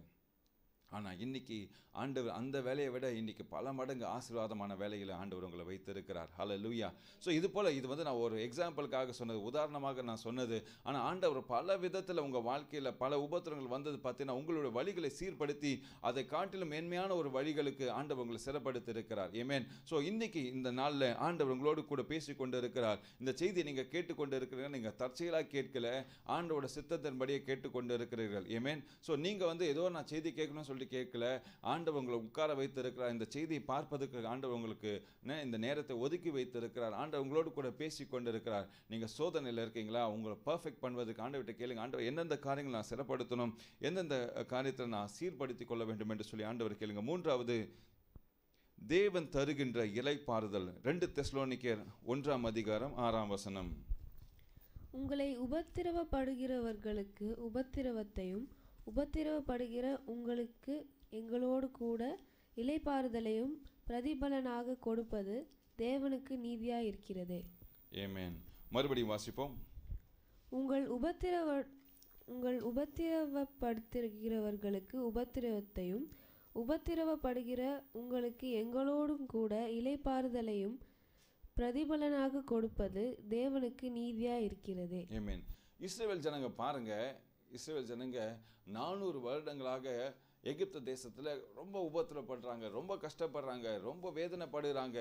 ஆனால் இன்றைக்கி ஆண்டவர் அந்த வேலையை விட இன்றைக்கி பல மடங்கு ஆசீர்வாதமான வேலைகளை ஆண்டவர் உங்களை வைத்திருக்கிறார் ஹலோ லூயா ஸோ இது போல் இது வந்து நான் ஒரு எக்ஸாம்பிளுக்காக சொன்னது உதாரணமாக நான் சொன்னது ஆனால் ஆண்டவர் பல விதத்தில் உங்கள் வாழ்க்கையில் பல உபத்திரங்கள் வந்தது பார்த்தீங்கன்னா உங்களுடைய வழிகளை சீர்படுத்தி அதை காட்டிலும் மேன்மையான ஒரு வழிகளுக்கு ஆண்டவர் உங்களை சிறப்படுத்தியிருக்கிறார் ஏமேன் ஸோ இன்றைக்கி இந்த நாளில் ஆண்டவர் உங்களோடு கூட பேசி கொண்டு இருக்கிறார் இந்த செய்தியை நீங்கள் கேட்டுக்கொண்டு இருக்கிறீங்க நீங்கள் தற்செயலாக கேட்கல ஆண்டவோட சித்தத்தின்படியே கேட்டுக்கொண்டு இருக்கிறீர்கள் ஏமேன் ஸோ நீங்கள் வந்து ஏதோ நான் செய்தி கேட்கணும்னு சொல்லி கேட்கல ஆண்டவங்களை உங்களை உட்கார வைத்திருக்கிறார் இந்த செய்தியை பார்ப்பதற்கு ஆண்டவர் உங்களுக்கு இந்த நேரத்தை ஒதுக்கி வைத்திருக்கிறார் ஆண்டவர் உங்களோடு கூட பேசி கொண்டிருக்கிறார் நீங்கள் சோதனையில் இருக்கீங்களா உங்களை பர்ஃபெக்ட் பண்ணுவதற்கு ஆண்டவர்கிட்ட கேளுங்க ஆண்டவர் எந்தெந்த காரியங்கள் நான் சிறப்படுத்தணும் எந்தெந்த காரியத்தை நான் சீர்படுத்திக் கொள்ள வேண்டும் என்று சொல்லி ஆண்டவர் கேளுங்க மூன்றாவது தேவன் தருகின்ற இலைப்பாறுதல் ரெண்டு தெஸ்லோனிக்கர் ஒன்றாம் அதிகாரம் ஆறாம் வசனம் உங்களை உபத்திரவப்படுகிறவர்களுக்கு உபத்திரவத்தையும் உபத்திரவப்படுகிற உங்களுக்கு எங்களோடு கூட இலைப்பாறுதலையும் பிரதிபலனாக கொடுப்பது தேவனுக்கு நீதியாக ஏமேன் மறுபடியும் வாசிப்போம் உங்கள் உபத்திரவ உங்கள் உபத்திரவப்படுத்துகிறவர்களுக்கு உபத்திரவத்தையும் உபத்திரவப்படுகிற உங்களுக்கு எங்களோடும் கூட இலைப்பாறுதலையும் பிரதிபலனாக கொடுப்பது தேவனுக்கு நீதியாக இருக்கிறது ஏமேன் இஸ்ரேல் ஜனங்க பாருங்கள் இஸ்ரேல் ஜனங்க நானூறு வருடங்களாக எகிப்து தேசத்தில் ரொம்ப உபத்திரப்படுறாங்க ரொம்ப கஷ்டப்படுறாங்க ரொம்ப வேதனைப்படுகிறாங்க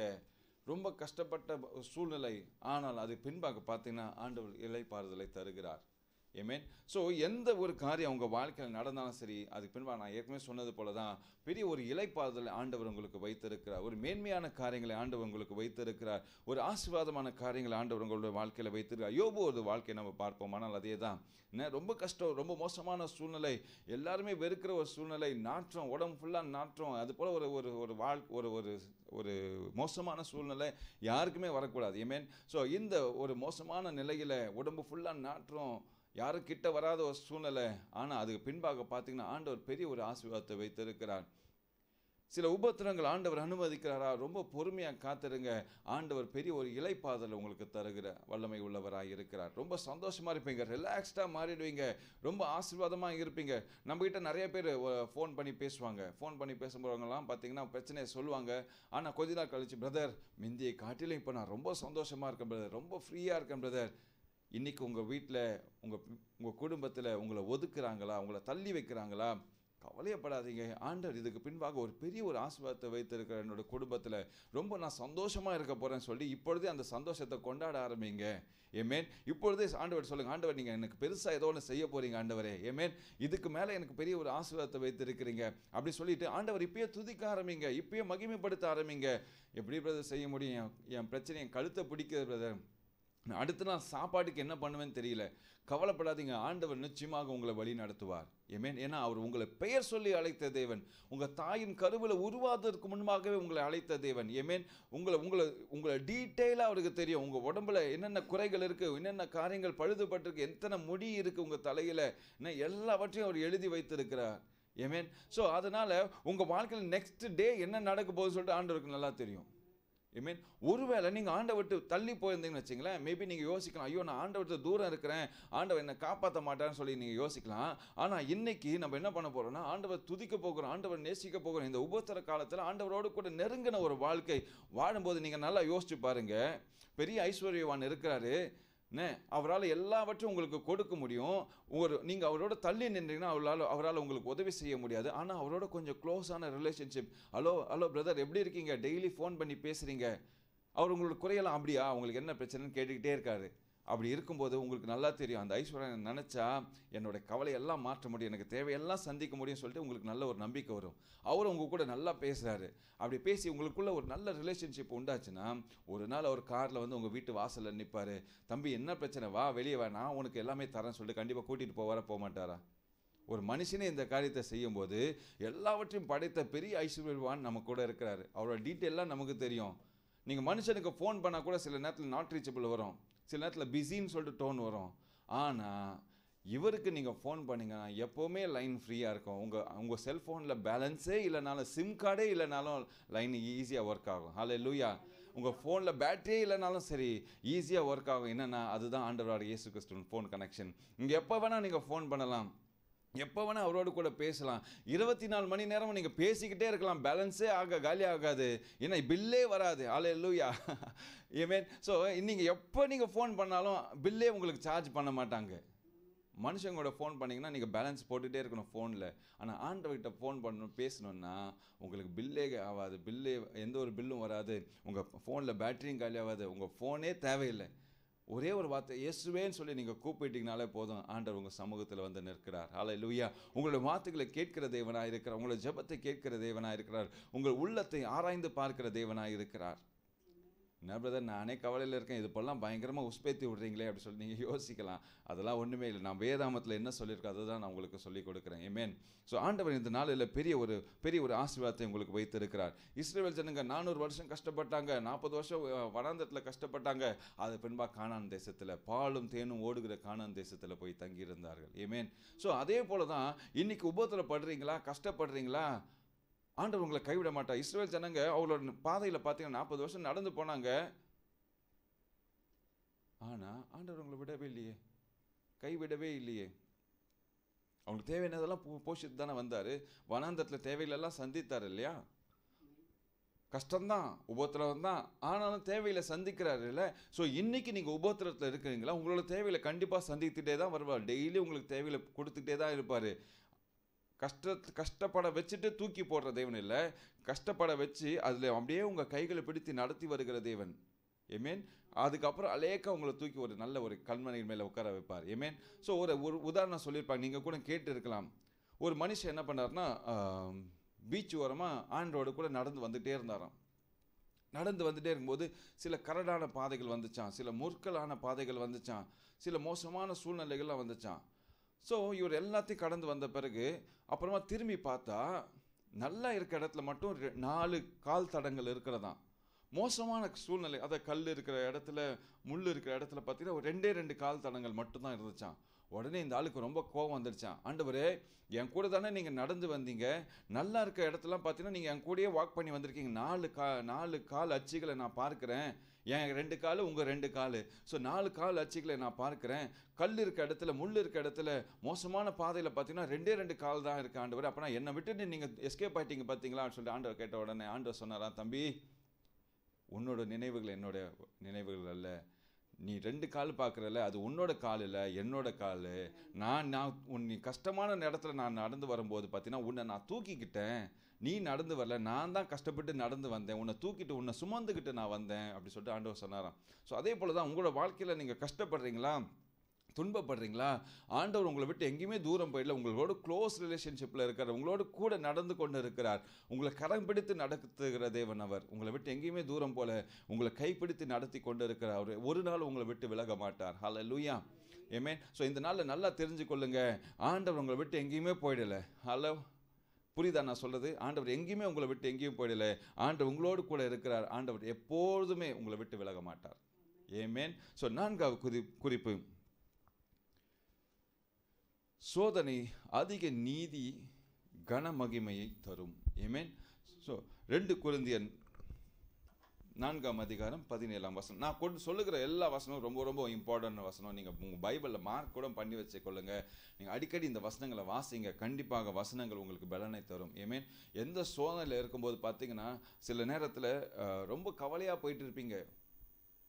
ரொம்ப கஷ்டப்பட்ட சூழ்நிலை ஆனால் அது பின்பாக பார்த்தீங்கன்னா ஆண்டவர் இலைப்பாறுதலை தருகிறார் ஏமேன் ஸோ எந்த ஒரு காரியம் அவங்க வாழ்க்கையில் நடந்தாலும் சரி அதுக்கு பின்பாக நான் ஏற்கனவே சொன்னது போல தான் பெரிய ஒரு இலைப்பாதலை ஆண்டவர் உங்களுக்கு வைத்திருக்கிறார் ஒரு மேன்மையான காரியங்களை ஆண்டவர் உங்களுக்கு வைத்திருக்கிறார் ஒரு ஆசீர்வாதமான காரியங்களை ஆண்டவர் உங்களுடைய வாழ்க்கையில் வைத்திருக்கிறார் ஐயோபோ ஒரு வாழ்க்கையை நம்ம பார்ப்போம் ஆனால் அதே தான் என்ன ரொம்ப கஷ்டம் ரொம்ப மோசமான சூழ்நிலை எல்லாருமே வெறுக்கிற ஒரு சூழ்நிலை நாற்றம் உடம்பு ஃபுல்லாக நாற்றம் அது போல் ஒரு ஒரு ஒரு வாழ் ஒரு ஒரு ஒரு மோசமான சூழ்நிலை யாருக்குமே வரக்கூடாது ஏமேன் ஸோ இந்த ஒரு மோசமான நிலையில் உடம்பு ஃபுல்லாக நாற்றம் யாரும் கிட்ட வராத ஒரு சூழ்நிலை ஆனால் அதுக்கு பின்பாக பார்த்தீங்கன்னா ஆண்டவர் பெரிய ஒரு ஆசீர்வாதத்தை வைத்திருக்கிறார் சில உபத்திரங்கள் ஆண்டவர் அனுமதிக்கிறாரா ரொம்ப பொறுமையாக காத்திருங்க ஆண்டவர் பெரிய ஒரு இலைப்பாதலை உங்களுக்கு தருகிற வல்லமை உள்ளவராக இருக்கிறார் ரொம்ப சந்தோஷமாக இருப்பீங்க ரிலாக்ஸ்டாக மாறிடுவீங்க ரொம்ப ஆசீர்வாதமாக இருப்பீங்க நம்மக்கிட்ட நிறைய பேர் ஃபோன் பண்ணி பேசுவாங்க ஃபோன் பண்ணி பேச பார்த்தீங்கன்னா பிரச்சனையை சொல்லுவாங்க ஆனால் கொஞ்ச நாள் கழித்து பிரதர் மிந்தியை காட்டிலும் இப்போ நான் ரொம்ப சந்தோஷமாக இருக்கேன் பிரதர் ரொம்ப ஃப்ரீயாக இருக்கேன் பிரதர் இன்றைக்கி உங்கள் வீட்டில் உங்கள் உங்கள் குடும்பத்தில் உங்களை ஒதுக்குறாங்களா உங்களை தள்ளி வைக்கிறாங்களா கவலையப்படாதீங்க ஆண்டர் இதுக்கு பின்பாக ஒரு பெரிய ஒரு ஆசீர்வாதத்தை வைத்திருக்கிற என்னோடய குடும்பத்தில் ரொம்ப நான் சந்தோஷமாக இருக்க போகிறேன்னு சொல்லி இப்பொழுதே அந்த சந்தோஷத்தை கொண்டாட ஆரம்பிங்க ஏமேன் இப்பொழுதே ஆண்டவர் சொல்லுங்கள் ஆண்டவர் நீங்கள் எனக்கு பெருசாக ஏதோ ஒன்று செய்ய போகிறீங்க ஆண்டவரே ஏமேன் இதுக்கு மேலே எனக்கு பெரிய ஒரு ஆசீர்வாதத்தை வைத்திருக்கிறீங்க அப்படி சொல்லிட்டு ஆண்டவர் இப்பயே துதிக்க ஆரம்பிங்க இப்பயே மகிமைப்படுத்த ஆரம்பிங்க எப்படி பிரதர் செய்ய முடியும் என் பிரச்சனையை கழுத்தை பிடிக்கிறது பிரதர் அடுத்து நான் சாப்பாட்டுக்கு என்ன பண்ணுவேன்னு தெரியல கவலைப்படாதீங்க ஆண்டவர் நிச்சயமாக உங்களை வழி நடத்துவார் ஏமேன் ஏன்னா அவர் உங்களை பெயர் சொல்லி அழைத்த தேவன் உங்கள் தாயின் கருவில் உருவாததற்கு முன்பாகவே உங்களை அழைத்த தேவன் ஏமேன் உங்களை உங்களை உங்களை டீட்டெயிலாக அவருக்கு தெரியும் உங்கள் உடம்புல என்னென்ன குறைகள் இருக்குது என்னென்ன காரியங்கள் பழுதுபட்டிருக்கு எத்தனை முடி இருக்குது உங்கள் தலையில் என்ன எல்லாவற்றையும் அவர் எழுதி வைத்திருக்கிறார் ஏமேன் ஸோ அதனால் உங்கள் வாழ்க்கையில் நெக்ஸ்ட் டே என்ன நடக்க போகுது சொல்லிட்டு ஆண்டவருக்கு நல்லா தெரியும் ஐ மீன் ஒருவேளை நீங்கள் விட்டு தள்ளி போயிருந்தீங்கன்னு வச்சிங்களேன் மேபி நீங்கள் யோசிக்கலாம் ஐயோ நான் ஆண்டவர்கிட்ட தூரம் இருக்கிறேன் ஆண்டவர் என்னை காப்பாற்ற மாட்டான்னு சொல்லி நீங்கள் யோசிக்கலாம் ஆனால் இன்றைக்கி நம்ம என்ன பண்ண போகிறோம்னா ஆண்டவர் துதிக்க போகிறோம் ஆண்டவர் நேசிக்க போகிறோம் இந்த உபத்திர காலத்தில் ஆண்டவரோடு கூட நெருங்கின ஒரு வாழ்க்கை வாழும்போது நீங்கள் நல்லா யோசிச்சு பாருங்கள் பெரிய ஐஸ்வர்யவான் இருக்கிறாரு அவரால் எல்லாவற்றையும் உங்களுக்கு கொடுக்க முடியும் ஒரு நீங்கள் அவரோட தள்ளி நின்றீங்கன்னா அவரால் அவரால் உங்களுக்கு உதவி செய்ய முடியாது ஆனால் அவரோட கொஞ்சம் க்ளோஸான ரிலேஷன்ஷிப் ஹலோ ஹலோ பிரதர் எப்படி இருக்கீங்க டெய்லி ஃபோன் பண்ணி பேசுகிறீங்க அவர் உங்களுக்கு குறையலாம் அப்படியா உங்களுக்கு என்ன பிரச்சனைன்னு கேட்டுக்கிட்டே இருக்காரு அப்படி இருக்கும்போது உங்களுக்கு நல்லா தெரியும் அந்த ஐஸ்வர்யம் நினச்சா என்னோட கவலையெல்லாம் மாற்ற முடியும் எனக்கு தேவையெல்லாம் சந்திக்க முடியும்னு சொல்லிட்டு உங்களுக்கு நல்ல ஒரு நம்பிக்கை வரும் அவரும் உங்கள் கூட நல்லா பேசுகிறாரு அப்படி பேசி உங்களுக்குள்ளே ஒரு நல்ல ரிலேஷன்ஷிப் உண்டாச்சுன்னா ஒரு நாள் அவர் காரில் வந்து உங்கள் வீட்டு வாசலில் நிற்பார் தம்பி என்ன பிரச்சனை வா வெளியே வா நான் உனக்கு எல்லாமே தரேன்னு சொல்லிட்டு கண்டிப்பாக கூட்டிகிட்டு போவார போக மாட்டாரா ஒரு மனுஷனே இந்த காரியத்தை செய்யும்போது எல்லாவற்றையும் படைத்த பெரிய ஐஸ்வர்யவான் நம்ம கூட இருக்கிறாரு அவரோட டீட்டெயிலாம் நமக்கு தெரியும் நீங்கள் மனுஷனுக்கு ஃபோன் பண்ணால் கூட சில நேரத்தில் நாட் ரீச்சபிள் வரும் சில நேரத்தில் பிஸின்னு சொல்லிட்டு டோன் வரும் ஆனால் இவருக்கு நீங்கள் ஃபோன் பண்ணிங்கன்னா எப்போவுமே லைன் ஃப்ரீயாக இருக்கும் உங்கள் உங்கள் செல்ஃபோனில் பேலன்ஸே இல்லைனாலும் சிம் கார்டே இல்லைனாலும் லைன் ஈஸியாக ஒர்க் ஆகும் ஹலோ லூயா உங்கள் ஃபோனில் பேட்டரியே இல்லைனாலும் சரி ஈஸியாக ஒர்க் ஆகும் என்னென்னா அதுதான் ஆண்டவராக இயேசு கிறிஸ்துவன் ஃபோன் கனெக்ஷன் இங்கே எப்போ வேணால் நீங்கள் ஃபோன் பண்ணலாம் எப்போ வேணால் அவரோடு கூட பேசலாம் இருபத்தி நாலு மணி நேரம் நீங்கள் பேசிக்கிட்டே இருக்கலாம் பேலன்ஸே ஆக காலி ஆகாது ஏன்னா பில்லே வராது எல்லூயா லூயா மீன் ஸோ நீங்கள் எப்போ நீங்கள் ஃபோன் பண்ணாலும் பில்லே உங்களுக்கு சார்ஜ் பண்ண மாட்டாங்க மனுஷங்களோட ஃபோன் பண்ணிங்கன்னா நீங்கள் பேலன்ஸ் போட்டுகிட்டே இருக்கணும் ஃபோனில் ஆனால் ஆண்டவர்கிட்ட ஃபோன் பண்ணணும் பேசணுன்னா உங்களுக்கு பில்லே ஆகாது பில்லே எந்த ஒரு பில்லும் வராது உங்கள் ஃபோனில் பேட்டரியும் காலி ஆகாது உங்கள் ஃபோனே தேவையில்லை ஒரே ஒரு வார்த்தை இயேசுவேன்னு சொல்லி நீங்கள் கூப்பிட்டீங்கனாலே போதும் ஆண்டவர் உங்கள் சமூகத்தில் வந்து நிற்கிறார் ஆலை லூயா உங்களுடைய வார்த்தைகளை கேட்கிற தேவனாக இருக்கிறார் உங்களுடைய ஜபத்தை கேட்கிற தேவனாக இருக்கிறார் உங்கள் உள்ளத்தை ஆராய்ந்து பார்க்கிற தேவனாக இருக்கிறார் என்ன பிரதர் நானே கவலையில் இருக்கேன் இது போலாம் பயங்கரமாக உஸ்பேத்தி விடுறீங்களே அப்படின்னு சொல்லி நீங்கள் யோசிக்கலாம் அதெல்லாம் ஒன்றுமே இல்லை நான் வேதாமத்தில் என்ன சொல்லியிருக்கோ அதை தான் நான் உங்களுக்கு சொல்லிக் கொடுக்குறேன் ஏமேன் ஸோ ஆண்டவர் இந்த நாளில் பெரிய ஒரு பெரிய ஒரு ஆசீர்வாதத்தை உங்களுக்கு வைத்திருக்கிறார் இஸ்ரேல் ஜனங்க நானூறு வருஷம் கஷ்டப்பட்டாங்க நாற்பது வருஷம் வனாந்தத்தில் கஷ்டப்பட்டாங்க அது பின்பாக காணான் தேசத்தில் பாலும் தேனும் ஓடுகிற காணான் தேசத்தில் போய் தங்கியிருந்தார்கள் ஏமேன் ஸோ அதே போல் தான் இன்றைக்கி படுறீங்களா கஷ்டப்படுறீங்களா ஆண்டவர் உங்களை கைவிட மாட்டா இஸ்ரேல் ஜனங்க அவங்களோட பாதையில் பார்த்தீங்கன்னா நாற்பது வருஷம் நடந்து போனாங்க ஆனால் ஆண்டவர் உங்களை விடவே இல்லையே கைவிடவே இல்லையே அவங்களுக்கு தேவையானதெல்லாம் போஷித்து தானே வந்தார் வனாந்தத்தில் எல்லாம் சந்தித்தார் இல்லையா கஷ்டம்தான் உபோத்திரம் தான் ஆனாலும் தேவையில் சந்திக்கிறாரு இல்லை ஸோ இன்றைக்கி நீங்கள் உபத்திரத்தில் இருக்கிறீங்களா உங்களோட தேவையில் கண்டிப்பாக சந்தித்துட்டே தான் வருவார் டெய்லி உங்களுக்கு தேவையில் கொடுத்துட்டே தான் இருப்பார் கஷ்ட கஷ்டப்பட வச்சுட்டு தூக்கி போடுற தேவன் இல்லை கஷ்டப்பட வச்சு அதில் அப்படியே உங்கள் கைகளை பிடித்து நடத்தி வருகிற தேவன் ஏமேன் அதுக்கப்புறம் அலேக்க உங்களை தூக்கி ஒரு நல்ல ஒரு கண்மனையின் மேலே உட்கார வைப்பார் ஏமேன் ஸோ ஒரு ஒரு உதாரணம் சொல்லியிருப்பாங்க நீங்கள் கூட கேட்டு இருக்கலாம் ஒரு மனுஷன் என்ன பண்ணார்னா பீச் ஓரமாக ஆண்ட்ரோடு கூட நடந்து வந்துகிட்டே இருந்தாராம் நடந்து வந்துகிட்டே இருக்கும்போது சில கரடான பாதைகள் வந்துச்சான் சில முற்களான பாதைகள் வந்துச்சான் சில மோசமான சூழ்நிலைகள்லாம் வந்துச்சான் ஸோ இவர் எல்லாத்தையும் கடந்து வந்த பிறகு அப்புறமா திரும்பி பார்த்தா நல்லா இருக்க இடத்துல மட்டும் நாலு கால் தடங்கள் இருக்கிறதா மோசமான சூழ்நிலை அதை கல் இருக்கிற இடத்துல முள் இருக்கிற இடத்துல பார்த்தீங்கன்னா ஒரு ரெண்டே ரெண்டு கால் தடங்கள் மட்டும்தான் இருந்துச்சான் உடனே இந்த ஆளுக்கு ரொம்ப கோவம் வந்துருச்சான் ஆண்டவரே என் கூட தானே நீங்கள் நடந்து வந்தீங்க நல்லா இருக்க இடத்துலாம் பார்த்தீங்கன்னா நீங்கள் என் கூடயே வாக் பண்ணி வந்திருக்கீங்க நாலு கா நாலு கால் அச்சுகளை நான் பார்க்குறேன் என் ரெண்டு கால் உங்கள் ரெண்டு கால் ஸோ நாலு கால் அச்சுக்களை நான் பார்க்குறேன் கல் இருக்க இடத்துல முள் இருக்க இடத்துல மோசமான பாதையில் பார்த்தீங்கன்னா ரெண்டே ரெண்டு கால் தான் இருக்கு ஆண்டவர் நான் என்னை விட்டு நீங்கள் எஸ்கேப் ஆகிட்டீங்க பார்த்தீங்களான்னு சொல்லிட்டு ஆண்டவர் கேட்ட உடனே ஆண்டவர் சொன்னாரா தம்பி உன்னோட நினைவுகள் என்னோட நினைவுகள் அல்ல நீ ரெண்டு கால் பார்க்குறல அது உன்னோட கால் இல்லை என்னோட கால் நான் நான் உன் நீ கஷ்டமான இடத்துல நான் நடந்து வரும்போது பார்த்தீங்கன்னா உன்னை நான் தூக்கிக்கிட்டேன் நீ நடந்து வரல நான் தான் கஷ்டப்பட்டு நடந்து வந்தேன் உன்னை தூக்கிட்டு உன்னை சுமந்துக்கிட்டு நான் வந்தேன் அப்படி சொல்லிட்டு ஆண்டவர் சொன்னாராம் ஸோ அதே போல் தான் உங்களோட வாழ்க்கையில் நீங்கள் கஷ்டப்படுறீங்களா துன்பப்படுறீங்களா ஆண்டவர் உங்களை விட்டு எங்கேயுமே தூரம் போயிடல உங்களோட க்ளோஸ் ரிலேஷன்ஷிப்பில் இருக்கிறார் உங்களோட கூட நடந்து கொண்டு இருக்கிறார் உங்களை கரம் பிடித்து நடத்துகிற தேவன் அவர் உங்களை விட்டு எங்கேயுமே தூரம் போல உங்களை கைப்பிடித்து நடத்தி கொண்டு இருக்கிறார் அவர் ஒரு நாள் உங்களை விட்டு விலக மாட்டார் ஹலோ லூயா ஏமேன் ஸோ இந்த நாளில் நல்லா தெரிஞ்சு கொள்ளுங்க ஆண்டவர் உங்களை விட்டு எங்கேயுமே போயிடலை ஹலோ புரியுதா நான் சொல்கிறது ஆண்டவர் எங்கேயுமே உங்களை விட்டு எங்கேயும் போயிடலை ஆண்டவர் உங்களோடு கூட இருக்கிறார் ஆண்டவர் எப்போதுமே உங்களை விட்டு விலக மாட்டார் ஏமேன் ஸோ நான்காவது குறி குறிப்பு சோதனை அதிக நீதி கனமகிமையை தரும் ஏமேன் ஸோ ரெண்டு குழந்தையன் நான்காம் அதிகாரம் பதினேழாம் வசனம் நான் கொண்டு சொல்லுகிற எல்லா வசனமும் ரொம்ப ரொம்ப இம்பார்ட்டன்ட் வசனம் நீங்கள் உங்கள் பைபிளில் மார்க் கூட பண்ணி வச்சுக்கொள்ளுங்க நீங்கள் அடிக்கடி இந்த வசனங்களை வாசிங்க கண்டிப்பாக வசனங்கள் உங்களுக்கு பலனை தரும் மீன் எந்த சோதனையில் இருக்கும்போது பார்த்தீங்கன்னா சில நேரத்தில் ரொம்ப கவலையாக போயிட்டு இருப்பீங்க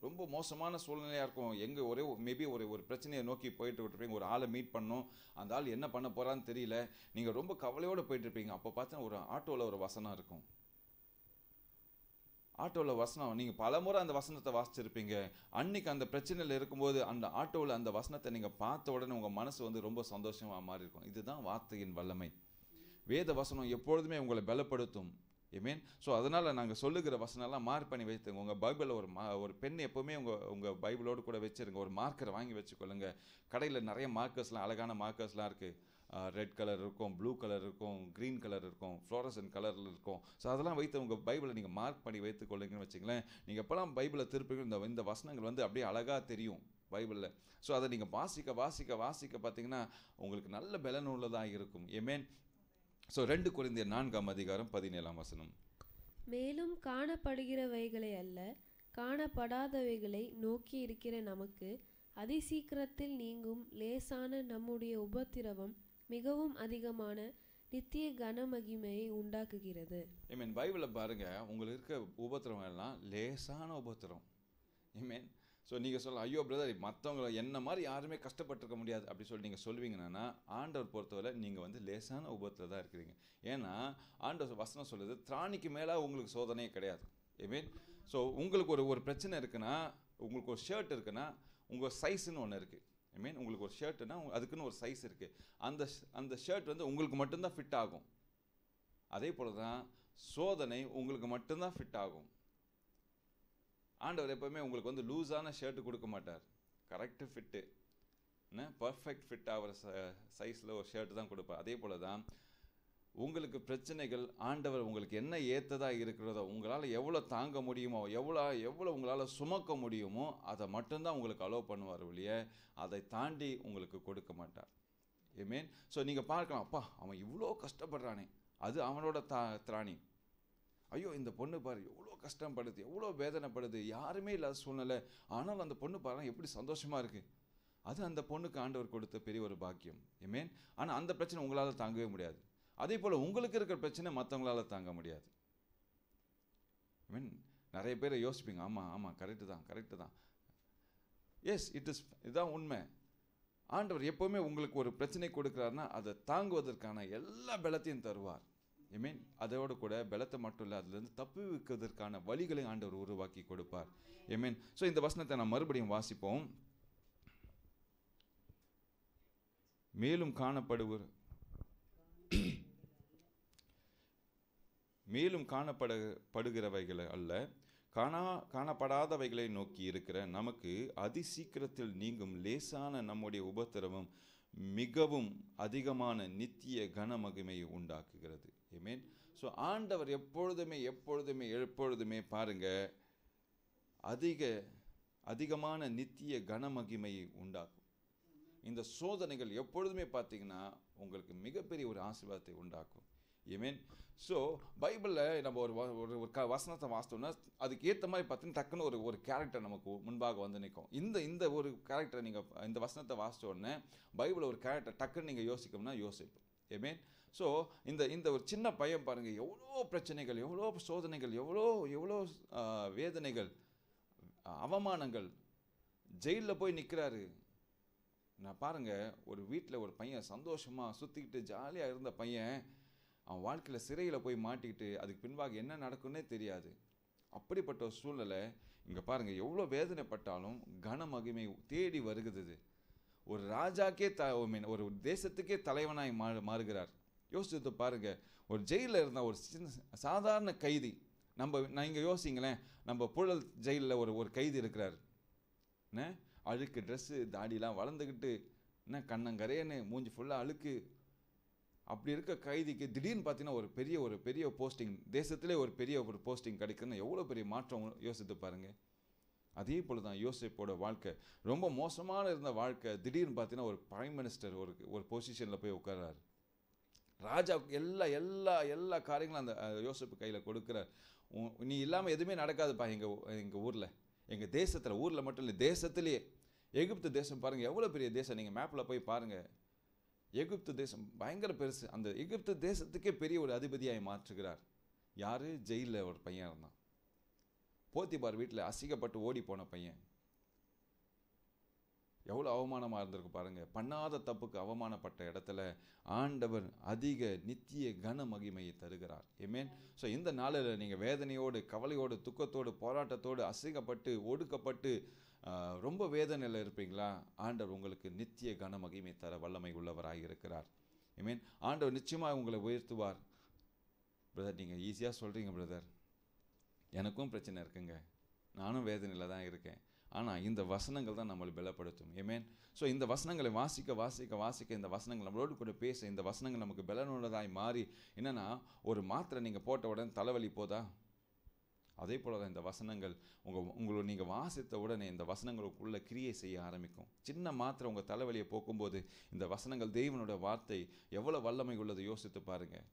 ரொம்ப மோசமான சூழ்நிலையாக இருக்கும் எங்கே ஒரே மேபி ஒரு ஒரு பிரச்சனையை நோக்கி போயிட்டு விட்டுருப்பீங்க ஒரு ஆளை மீட் பண்ணோம் அந்த ஆள் என்ன பண்ண போகிறான்னு தெரியல நீங்கள் ரொம்ப கவலையோடு போயிட்டுருப்பீங்க அப்போ பார்த்தா ஒரு ஆட்டோவில் ஒரு வசனம் இருக்கும் ஆட்டோவில் வசனம் நீங்கள் பலமுறை அந்த வசனத்தை வாசிச்சிருப்பீங்க அன்னைக்கு அந்த பிரச்சனையில் இருக்கும்போது அந்த ஆட்டோவில் அந்த வசனத்தை நீங்கள் பார்த்த உடனே உங்கள் மனசு வந்து ரொம்ப சந்தோஷமாக மாறி இருக்கும் இதுதான் வார்த்தையின் வல்லமை வேத வசனம் எப்பொழுதுமே உங்களை பலப்படுத்தும் மீன் ஸோ அதனால் நாங்கள் சொல்லுகிற வசனெல்லாம் மார்க் பண்ணி வைத்துங்க உங்கள் பைபிளில் ஒரு மா ஒரு பெண் எப்போவுமே உங்கள் உங்கள் பைபிளோடு கூட வச்சுருங்க ஒரு மார்க்கரை வாங்கி வச்சுக்கொள்ளுங்க கடையில் நிறைய மார்க்கர்ஸ்லாம் அழகான மார்க்கர்ஸ்லாம் இருக்குது ரெட் கலர் இருக்கும் ப்ளூ கலர் இருக்கும் க்ரீன் கலர் இருக்கும் ஃப்ளோரசன் கலரில் இருக்கும் ஸோ அதெல்லாம் வைத்து உங்கள் பைபிளை நீங்கள் மார்க் பண்ணி வைத்துக்கொள்ளுங்கன்னு கொள்ளுங்கன்னு வச்சுங்களேன் நீங்கள் எப்போல்லாம் பைபிளை திருப்பி இந்த இந்த வசனங்கள் வந்து அப்படியே அழகாக தெரியும் பைபிளில் ஸோ அதை நீங்கள் வாசிக்க வாசிக்க வாசிக்க பார்த்தீங்கன்னா உங்களுக்கு நல்ல பலன் உள்ளதாக இருக்கும் ஏமேன் ஸோ ரெண்டு குழந்தைய நான்காம் அதிகாரம் பதினேழாம் வசனம் மேலும் காணப்படுகிறவைகளை அல்ல காணப்படாதவைகளை நோக்கி இருக்கிற நமக்கு அதிசீக்கிரத்தில் நீங்கும் லேசான நம்முடைய உபத்திரவம் மிகவும் அதிகமான நித்திய கனமகிமையை உண்டாக்குகிறது ஐ மீன் பைபிளை பாருங்கள் உங்களுக்கு இருக்க உபத்திரவம் எல்லாம் லேசான உபத்திரம் ஐ மீன் ஸோ நீங்கள் சொல்லலாம் ஐயோ பிரதர் மற்றவங்கள என்ன மாதிரி யாருமே கஷ்டப்பட்டுருக்க முடியாது அப்படி சொல்லி நீங்கள் சொல்லுவீங்கன்னா ஆண்டவர் பொறுத்தவரை நீங்கள் வந்து லேசான உபத்தில் தான் இருக்கிறீங்க ஏன்னா ஆண்டவர் வசனம் சொல்லுது திராணிக்கு மேலே உங்களுக்கு சோதனையே கிடையாது ஐ மீன் ஸோ உங்களுக்கு ஒரு ஒரு பிரச்சனை இருக்குன்னா உங்களுக்கு ஒரு ஷர்ட் இருக்குன்னா உங்கள் சைஸ்ன்னு ஒன்று இருக்குது ஐ மீன் உங்களுக்கு ஒரு ஷர்ட்னா அதுக்குன்னு ஒரு சைஸ் இருக்குது அந்த அந்த ஷர்ட் வந்து உங்களுக்கு மட்டும்தான் ஃபிட் ஆகும் அதே போல் தான் சோதனை உங்களுக்கு மட்டும்தான் ஃபிட் ஆகும் ஆண்டவர் எப்போவுமே உங்களுக்கு வந்து லூஸான ஷர்ட்டு கொடுக்க மாட்டார் கரெக்டு ஃபிட்டு என்ன பர்ஃபெக்ட் ஃபிட் ஆகிற ச சைஸில் ஒரு ஷர்ட்டு தான் கொடுப்பார் அதே போல் தான் உங்களுக்கு பிரச்சனைகள் ஆண்டவர் உங்களுக்கு என்ன ஏற்றதாக இருக்கிறதோ உங்களால் எவ்வளோ தாங்க முடியுமோ எவ்வளோ எவ்வளோ உங்களால் சுமக்க முடியுமோ அதை மட்டும்தான் உங்களுக்கு அலோவ் பண்ணுவார் ஒழிய அதை தாண்டி உங்களுக்கு கொடுக்க மாட்டார் ஐ மீன் ஸோ நீங்கள் பார்க்கலாம் அப்பா அவன் இவ்வளோ கஷ்டப்படுறானே அது அவனோட தா திராணி ஐயோ இந்த பொண்ணு பாரு எவ்வளோ கஷ்டப்படுது எவ்வளோ வேதனைப்படுது யாருமே இல்லாத சூழ்நிலை ஆனாலும் அந்த பொண்ணு பாருங்கள் எப்படி சந்தோஷமாக இருக்குது அது அந்த பொண்ணுக்கு ஆண்டவர் கொடுத்த பெரிய ஒரு பாக்கியம் ஐ மீன் ஆனால் அந்த பிரச்சனை உங்களால் தாங்கவே முடியாது அதே போல் உங்களுக்கு இருக்கிற பிரச்சனை மற்றவங்களால் தாங்க முடியாது ஐ மீன் நிறைய பேரை யோசிப்பீங்க ஆமாம் ஆமாம் கரெக்டு தான் கரெக்டு தான் எஸ் இட் இஸ் இதுதான் உண்மை ஆண்டவர் எப்போவுமே உங்களுக்கு ஒரு பிரச்சனை கொடுக்குறாருன்னா அதை தாங்குவதற்கான எல்லா பலத்தையும் தருவார் ஐ மீன் அதோடு கூட பலத்தை மட்டும் இல்லை அதுலேருந்து தப்பு வைக்கிறதுக்கான வழிகளை ஆண்டவர் உருவாக்கி கொடுப்பார் ஐ மீன் ஸோ இந்த வசனத்தை நான் மறுபடியும் வாசிப்போம் மேலும் காணப்படுவர் மேலும் காணப்படுகிறவைகளை அல்ல காணா காணப்படாதவைகளை நோக்கி இருக்கிற நமக்கு அதி சீக்கிரத்தில் நீங்கும் லேசான நம்முடைய உபத்திரவம் மிகவும் அதிகமான நித்திய கனமகிமையை உண்டாக்குகிறது மீன் ஸோ ஆண்டவர் எப்பொழுதுமே எப்பொழுதுமே எப்பொழுதுமே பாருங்கள் அதிக அதிகமான நித்திய கனமகிமையை உண்டாக்கும் இந்த சோதனைகள் எப்பொழுதுமே பார்த்தீங்கன்னா உங்களுக்கு மிகப்பெரிய ஒரு ஆசீர்வாதத்தை உண்டாக்கும் மீன் ஸோ பைபிளில் நம்ம ஒரு ஒரு ஒரு க வசனத்தை வாசித்தோம்னா அதுக்கு ஏற்ற மாதிரி பார்த்தீங்கன்னா டக்குன்னு ஒரு ஒரு கேரக்டர் நமக்கு முன்பாக வந்து நிற்கும் இந்த இந்த ஒரு கேரக்டரை நீங்கள் இந்த வசனத்தை உடனே பைபிளில் ஒரு கேரக்டர் டக்குன்னு நீங்கள் யோசிக்கணும்னா யோசிப்போம் மீன் ஸோ இந்த இந்த ஒரு சின்ன பையன் பாருங்கள் எவ்வளோ பிரச்சனைகள் எவ்வளோ சோதனைகள் எவ்வளோ எவ்வளோ வேதனைகள் அவமானங்கள் ஜெயிலில் போய் நிற்கிறாரு நான் பாருங்கள் ஒரு வீட்டில் ஒரு பையன் சந்தோஷமாக சுற்றிக்கிட்டு ஜாலியாக இருந்த பையன் அவன் வாழ்க்கையில் சிறையில் போய் மாட்டிக்கிட்டு அதுக்கு பின்பாக என்ன நடக்குன்னே தெரியாது அப்படிப்பட்ட ஒரு சூழ்நிலை இங்கே பாருங்கள் எவ்வளோ வேதனைப்பட்டாலும் கனமகிமை தேடி வருகிறது ஒரு ராஜாக்கே த ஒரு தேசத்துக்கே தலைவனாய் மா மாறுகிறார் யோசித்து பாருங்கள் ஒரு ஜெயிலில் இருந்தால் ஒரு சின்ன சாதாரண கைதி நம்ம நான் இங்கே யோசிங்களேன் நம்ம புழல் ஜெயிலில் ஒரு ஒரு கைதி இருக்கிறார் என்ன அழுக்கு ட்ரெஸ்ஸு தாடிலாம் வளர்ந்துக்கிட்டு என்ன கண்ணங்கரையன்னு மூஞ்சி ஃபுல்லாக அழுக்கு அப்படி இருக்க கைதிக்கு திடீர்னு பார்த்தீங்கன்னா ஒரு பெரிய ஒரு பெரிய போஸ்டிங் தேசத்திலே ஒரு பெரிய ஒரு போஸ்டிங் கிடைக்குதுன்னு எவ்வளோ பெரிய மாற்றம் யோசித்து பாருங்கள் அதே போல் தான் யோசிப்போட வாழ்க்கை ரொம்ப மோசமான இருந்த வாழ்க்கை திடீர்னு பார்த்தீங்கன்னா ஒரு பிரைம் மினிஸ்டர் ஒரு ஒரு பொசிஷனில் போய் உட்கார்றாரு ராஜாவுக்கு எல்லா எல்லா எல்லா காரியங்களும் அந்த யோசிப்பு கையில் கொடுக்குறார் நீ இல்லாமல் எதுவுமே நடக்காதுப்பா எங்கள் எங்கள் ஊரில் எங்கள் தேசத்தில் ஊரில் மட்டும் இல்லை தேசத்துலேயே எகிப்து தேசம் பாருங்கள் எவ்வளோ பெரிய தேசம் நீங்கள் மேப்பில் போய் பாருங்கள் எகிப்து தேசம் பயங்கர பெருசு அந்த எகிப்து தேசத்துக்கே பெரிய ஒரு அதிபதியாக மாற்றுகிறார் யார் ஜெயிலில் ஒரு பையன் இருந்தான் போத்திபார் வீட்டில் அசிங்கப்பட்டு ஓடி போன பையன் எவ்வளோ அவமானமாக இருந்திருக்கு பாருங்கள் பண்ணாத தப்புக்கு அவமானப்பட்ட இடத்துல ஆண்டவர் அதிக நித்திய கன மகிமையை தருகிறார் ஏமேன் ஸோ இந்த நாளில் நீங்கள் வேதனையோடு கவலையோடு துக்கத்தோடு போராட்டத்தோடு அசிங்கப்பட்டு ஒடுக்கப்பட்டு ரொம்ப வேதனையில் இருப்பீங்களா ஆண்டவர் உங்களுக்கு நித்திய கன மகிமை தர வல்லமை உள்ளவராக இருக்கிறார் ஐ ஆண்டவர் நிச்சயமாக உங்களை உயர்த்துவார் பிரதர் நீங்கள் ஈஸியாக சொல்கிறீங்க பிரதர் எனக்கும் பிரச்சனை இருக்குங்க நானும் வேதனையில் தான் இருக்கேன் ஆனால் இந்த வசனங்கள் தான் நம்மளை பலப்படுத்தும் ஏமேன் ஸோ இந்த வசனங்களை வாசிக்க வாசிக்க வாசிக்க இந்த வசனங்கள் நம்மளோடு கூட பேச இந்த வசனங்கள் நமக்கு பலனுள்ளதாய் மாறி என்னென்னா ஒரு மாத்திரை நீங்கள் போட்ட உடனே தலைவலி போதா அதே போல் தான் இந்த வசனங்கள் உங்கள் உங்களை நீங்கள் வாசித்த உடனே இந்த வசனங்களுக்குள்ளே கிரியை செய்ய ஆரம்பிக்கும் சின்ன மாத்திரை உங்கள் தலைவலியை போக்கும்போது இந்த வசனங்கள் தெய்வனுடைய வார்த்தை எவ்வளோ வல்லமை உள்ளது யோசித்து பாருங்கள்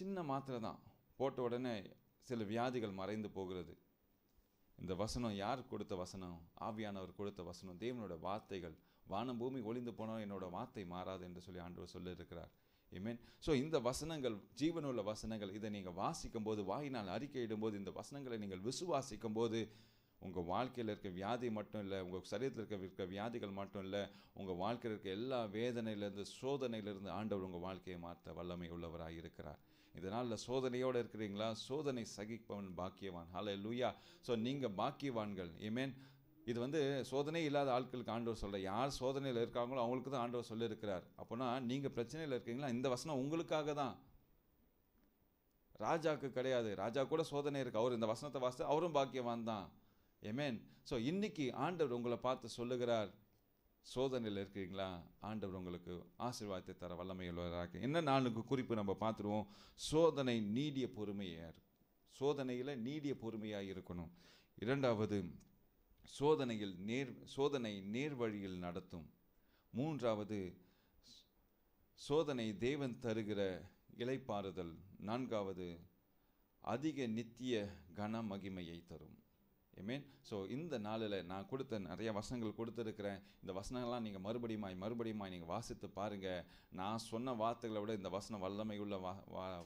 சின்ன மாத்திரை தான் போட்ட உடனே சில வியாதிகள் மறைந்து போகிறது இந்த வசனம் யார் கொடுத்த வசனம் ஆவியானவர் கொடுத்த வசனம் தேவனோட வார்த்தைகள் வானம் பூமி ஒளிந்து போனால் என்னோட வார்த்தை மாறாது என்று சொல்லி ஆண்டவர் சொல்லியிருக்கிறார் மீன் ஸோ இந்த வசனங்கள் ஜீவனுள்ள வசனங்கள் இதை நீங்கள் வாசிக்கும் போது வாயினால் அறிக்கையிடும் போது இந்த வசனங்களை நீங்கள் விசுவாசிக்கும் போது உங்கள் வாழ்க்கையில் இருக்க வியாதி மட்டும் இல்லை உங்கள் சரீரத்தில் இருக்க இருக்க வியாதிகள் மட்டும் இல்லை உங்கள் வாழ்க்கையில் இருக்க எல்லா வேதனையிலேருந்து சோதனையிலிருந்து ஆண்டவர் உங்கள் வாழ்க்கையை மாற்ற வல்லமை உள்ளவராக இருக்கிறார் இதனால் சோதனையோடு இருக்கிறீங்களா சோதனை சகிப்பவன் பாக்கியவான் ஹலே லூயா ஸோ நீங்கள் பாக்கியவான்கள் மீன் இது வந்து சோதனை இல்லாத ஆட்களுக்கு ஆண்டவர் சொல்ல யார் சோதனையில் இருக்காங்களோ அவங்களுக்கு தான் ஆண்டவர் சொல்லியிருக்கிறார் அப்போனா நீங்கள் பிரச்சனையில் இருக்கீங்களா இந்த வசனம் உங்களுக்காக தான் ராஜாவுக்கு கிடையாது ராஜா கூட சோதனை இருக்குது அவர் இந்த வசனத்தை வாசித்து அவரும் பாக்கியவான் தான் ஏமேன் ஸோ இன்றைக்கி ஆண்டவர் உங்களை பார்த்து சொல்லுகிறார் சோதனையில் இருக்கிறீங்களா ஆண்டவர் உங்களுக்கு ஆசீர்வாதத்தை தர வல்லமை உள்ளவராக என்ன நாளுக்கு குறிப்பு நம்ம பார்த்துருவோம் சோதனை நீடிய பொறுமையாக இருக்கும் சோதனையில் நீடிய பொறுமையாக இருக்கணும் இரண்டாவது சோதனையில் நேர் சோதனை நேர் வழியில் நடத்தும் மூன்றாவது சோதனை தேவன் தருகிற இலைப்பாறுதல் நான்காவது அதிக நித்திய கன மகிமையை தரும் மீன் ஸோ இந்த நாளில் நான் கொடுத்த நிறைய வசனங்கள் கொடுத்துருக்குறேன் இந்த வசனங்கள்லாம் நீங்கள் மறுபடியுமாய் மறுபடியுமாய் நீங்கள் வாசித்து பாருங்கள் நான் சொன்ன வார்த்தைகளை விட இந்த வசனம் வல்லமை உள்ள வா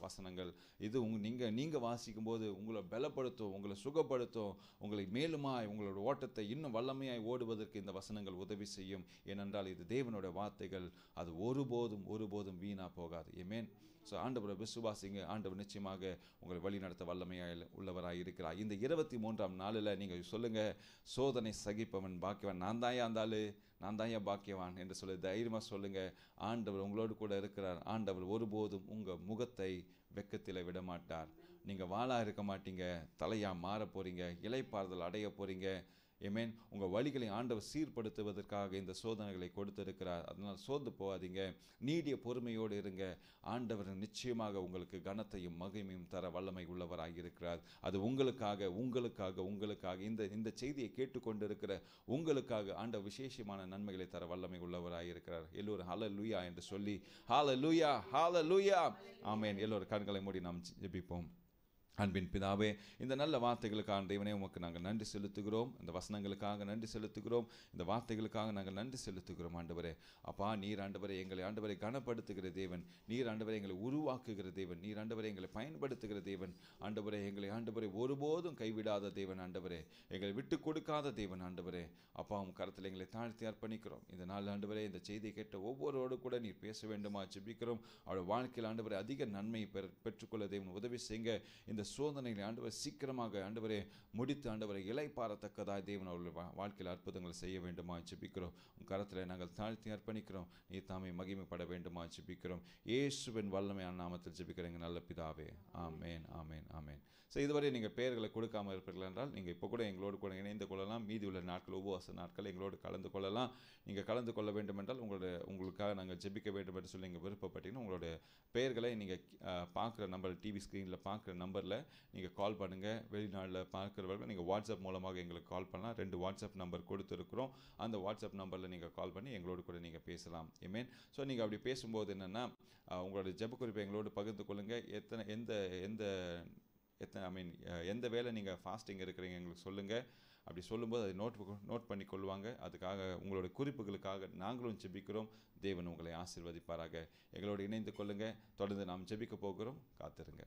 வசனங்கள் இது உங் நீங்கள் நீங்கள் வாசிக்கும்போது உங்களை பலப்படுத்தும் உங்களை சுகப்படுத்தும் உங்களை மேலுமாய் உங்களோட ஓட்டத்தை இன்னும் வல்லமையாய் ஓடுவதற்கு இந்த வசனங்கள் உதவி செய்யும் ஏனென்றால் இது தேவனுடைய வார்த்தைகள் அது ஒருபோதும் ஒருபோதும் வீணாக போகாது ஏமேன் ஸோ ஆண்டவரை விசுவாசிங்க ஆண்டவர் நிச்சயமாக உங்களை வழி நடத்த வல்லமையாக உள்ளவராக இருக்கிறார் இந்த இருபத்தி மூன்றாம் நாளில் நீங்கள் சொல்லுங்கள் சோதனை சகிப்பவன் பாக்கியவான் நான் தாயா இருந்தாலும் நான் தாயா பாக்கியவான் என்று சொல்லி தைரியமாக சொல்லுங்கள் ஆண்டவர் உங்களோடு கூட இருக்கிறார் ஆண்டவர் ஒருபோதும் உங்கள் முகத்தை வெக்கத்தில் விடமாட்டார் நீங்கள் வாழாக இருக்க மாட்டீங்க தலையாக மாற போகிறீங்க இலைப்பாறுதல் அடைய போகிறீங்க ஏமேன் உங்கள் வழிகளை ஆண்டவர் சீர்படுத்துவதற்காக இந்த சோதனைகளை கொடுத்திருக்கிறார் அதனால் சோர்ந்து போகாதீங்க நீடிய பொறுமையோடு இருங்க ஆண்டவர் நிச்சயமாக உங்களுக்கு கனத்தையும் மகிமையும் தர வல்லமை உள்ளவராக இருக்கிறார் அது உங்களுக்காக உங்களுக்காக உங்களுக்காக இந்த இந்த செய்தியை கேட்டுக்கொண்டிருக்கிற உங்களுக்காக ஆண்ட விசேஷமான நன்மைகளை தர வல்லமை உள்ளவராக இருக்கிறார் எல்லோரும் ஹால லூயா என்று சொல்லி ஹால லூயா ஹால லூயா ஆமேன் எல்லோரும் கண்களை மூடி நாம் ஜெபிப்போம் அன்பின் பிதாவே இந்த நல்ல வார்த்தைகளுக்கு ஆண்டவனே உமக்கு நாங்கள் நன்றி செலுத்துகிறோம் இந்த வசனங்களுக்காக நன்றி செலுத்துகிறோம் இந்த வார்த்தைகளுக்காக நாங்கள் நன்றி செலுத்துகிறோம் ஆண்டவரே அப்பா நீர் ஆண்டவரை எங்களை ஆண்டவரை கனப்படுத்துகிற தேவன் நீர் ஆண்டவரை எங்களை உருவாக்குகிற தேவன் நீர் ஆண்டவரை எங்களை பயன்படுத்துகிற தேவன் ஆண்டவரை எங்களை ஆண்டவரை ஒருபோதும் கைவிடாத தேவன் ஆண்டவரே எங்களை விட்டு கொடுக்காத தேவன் ஆண்டவரே அப்பா உன் கரத்தில் எங்களை தாழ்த்தி அர்ப்பணிக்கிறோம் இந்த நாள் ஆண்டவரே இந்த செய்தியை கேட்ட ஒவ்வொருவரோடு கூட நீர் பேச வேண்டுமா ஜெபிக்கிறோம் அவளோட வாழ்க்கையில் ஆண்டவரை அதிக நன்மை பெற்றுக்கொள்ள தேவன் உதவி செய்ய இந்த சோதனைகளை ஆண்டவர் சீக்கிரமாக ஆண்டவரை முடித்து ஆண்டவரை இலைப்பாரத்தக்கதாய் தேவன் அவருடைய வாழ்க்கையில் அற்புதங்கள் செய்ய வேண்டுமா ஜெபிக்கிறோம் உன் கரத்தில் நாங்கள் தாழ்த்தி அர்ப்பணிக்கிறோம் நீ தாமே மகிமைப்பட வேண்டுமா ஜெபிக்கிறோம் இயேசுவின் வல்லமையான நாமத்தில் ஜெபிக்கிறேங்க நல்ல பிதாவே ஆமேன் ஆமேன் ஆமேன் ஸோ இதுவரை நீங்கள் பெயர்களை கொடுக்காமல் இருப்பீர்கள் என்றால் நீங்கள் இப்போ கூட எங்களோடு கூட இணைந்து கொள்ளலாம் மீதி உள்ள நாட்கள் உபவாச நாட்கள் எங்களோடு கலந்து கொள்ளலாம் நீங்கள் கலந்து கொள்ள வேண்டும் என்றால் உங்களுடைய உங்களுக்காக நாங்கள் ஜெபிக்க வேண்டும் என்று சொல்லி நீங்கள் விருப்பப்பட்டீங்கன்னா உங்களோட பெயர்களை நீங்கள் பார்க்குற நம்பர் டிவி ஸ்க்ரீனில் பார்க்குற நம்பரில் நம்பரில் நீங்கள் கால் பண்ணுங்கள் வெளிநாட்டில் பார்க்குறவர்கள் நீங்கள் வாட்ஸ்அப் மூலமாக எங்களுக்கு கால் பண்ணலாம் ரெண்டு வாட்ஸ்அப் நம்பர் கொடுத்துருக்குறோம் அந்த வாட்ஸ்அப் நம்பரில் நீங்கள் கால் பண்ணி எங்களோடு கூட நீங்கள் பேசலாம் மீன் ஸோ நீங்கள் அப்படி பேசும்போது என்னென்னா உங்களோட ஜெப குறிப்பை எங்களோடு பகிர்ந்து கொள்ளுங்கள் எத்தனை எந்த எந்த எத்தனை ஐ மீன் எந்த வேலை நீங்கள் ஃபாஸ்டிங் இருக்கிறீங்க எங்களுக்கு சொல்லுங்கள் அப்படி சொல்லும்போது அதை நோட் நோட் பண்ணி கொள்வாங்க அதுக்காக உங்களோட குறிப்புகளுக்காக நாங்களும் ஜெபிக்கிறோம் தேவன் உங்களை ஆசிர்வதிப்பாராக எங்களோடு இணைந்து கொள்ளுங்கள் தொடர்ந்து நாம் ஜெபிக்க போகிறோம் காத்திருங்க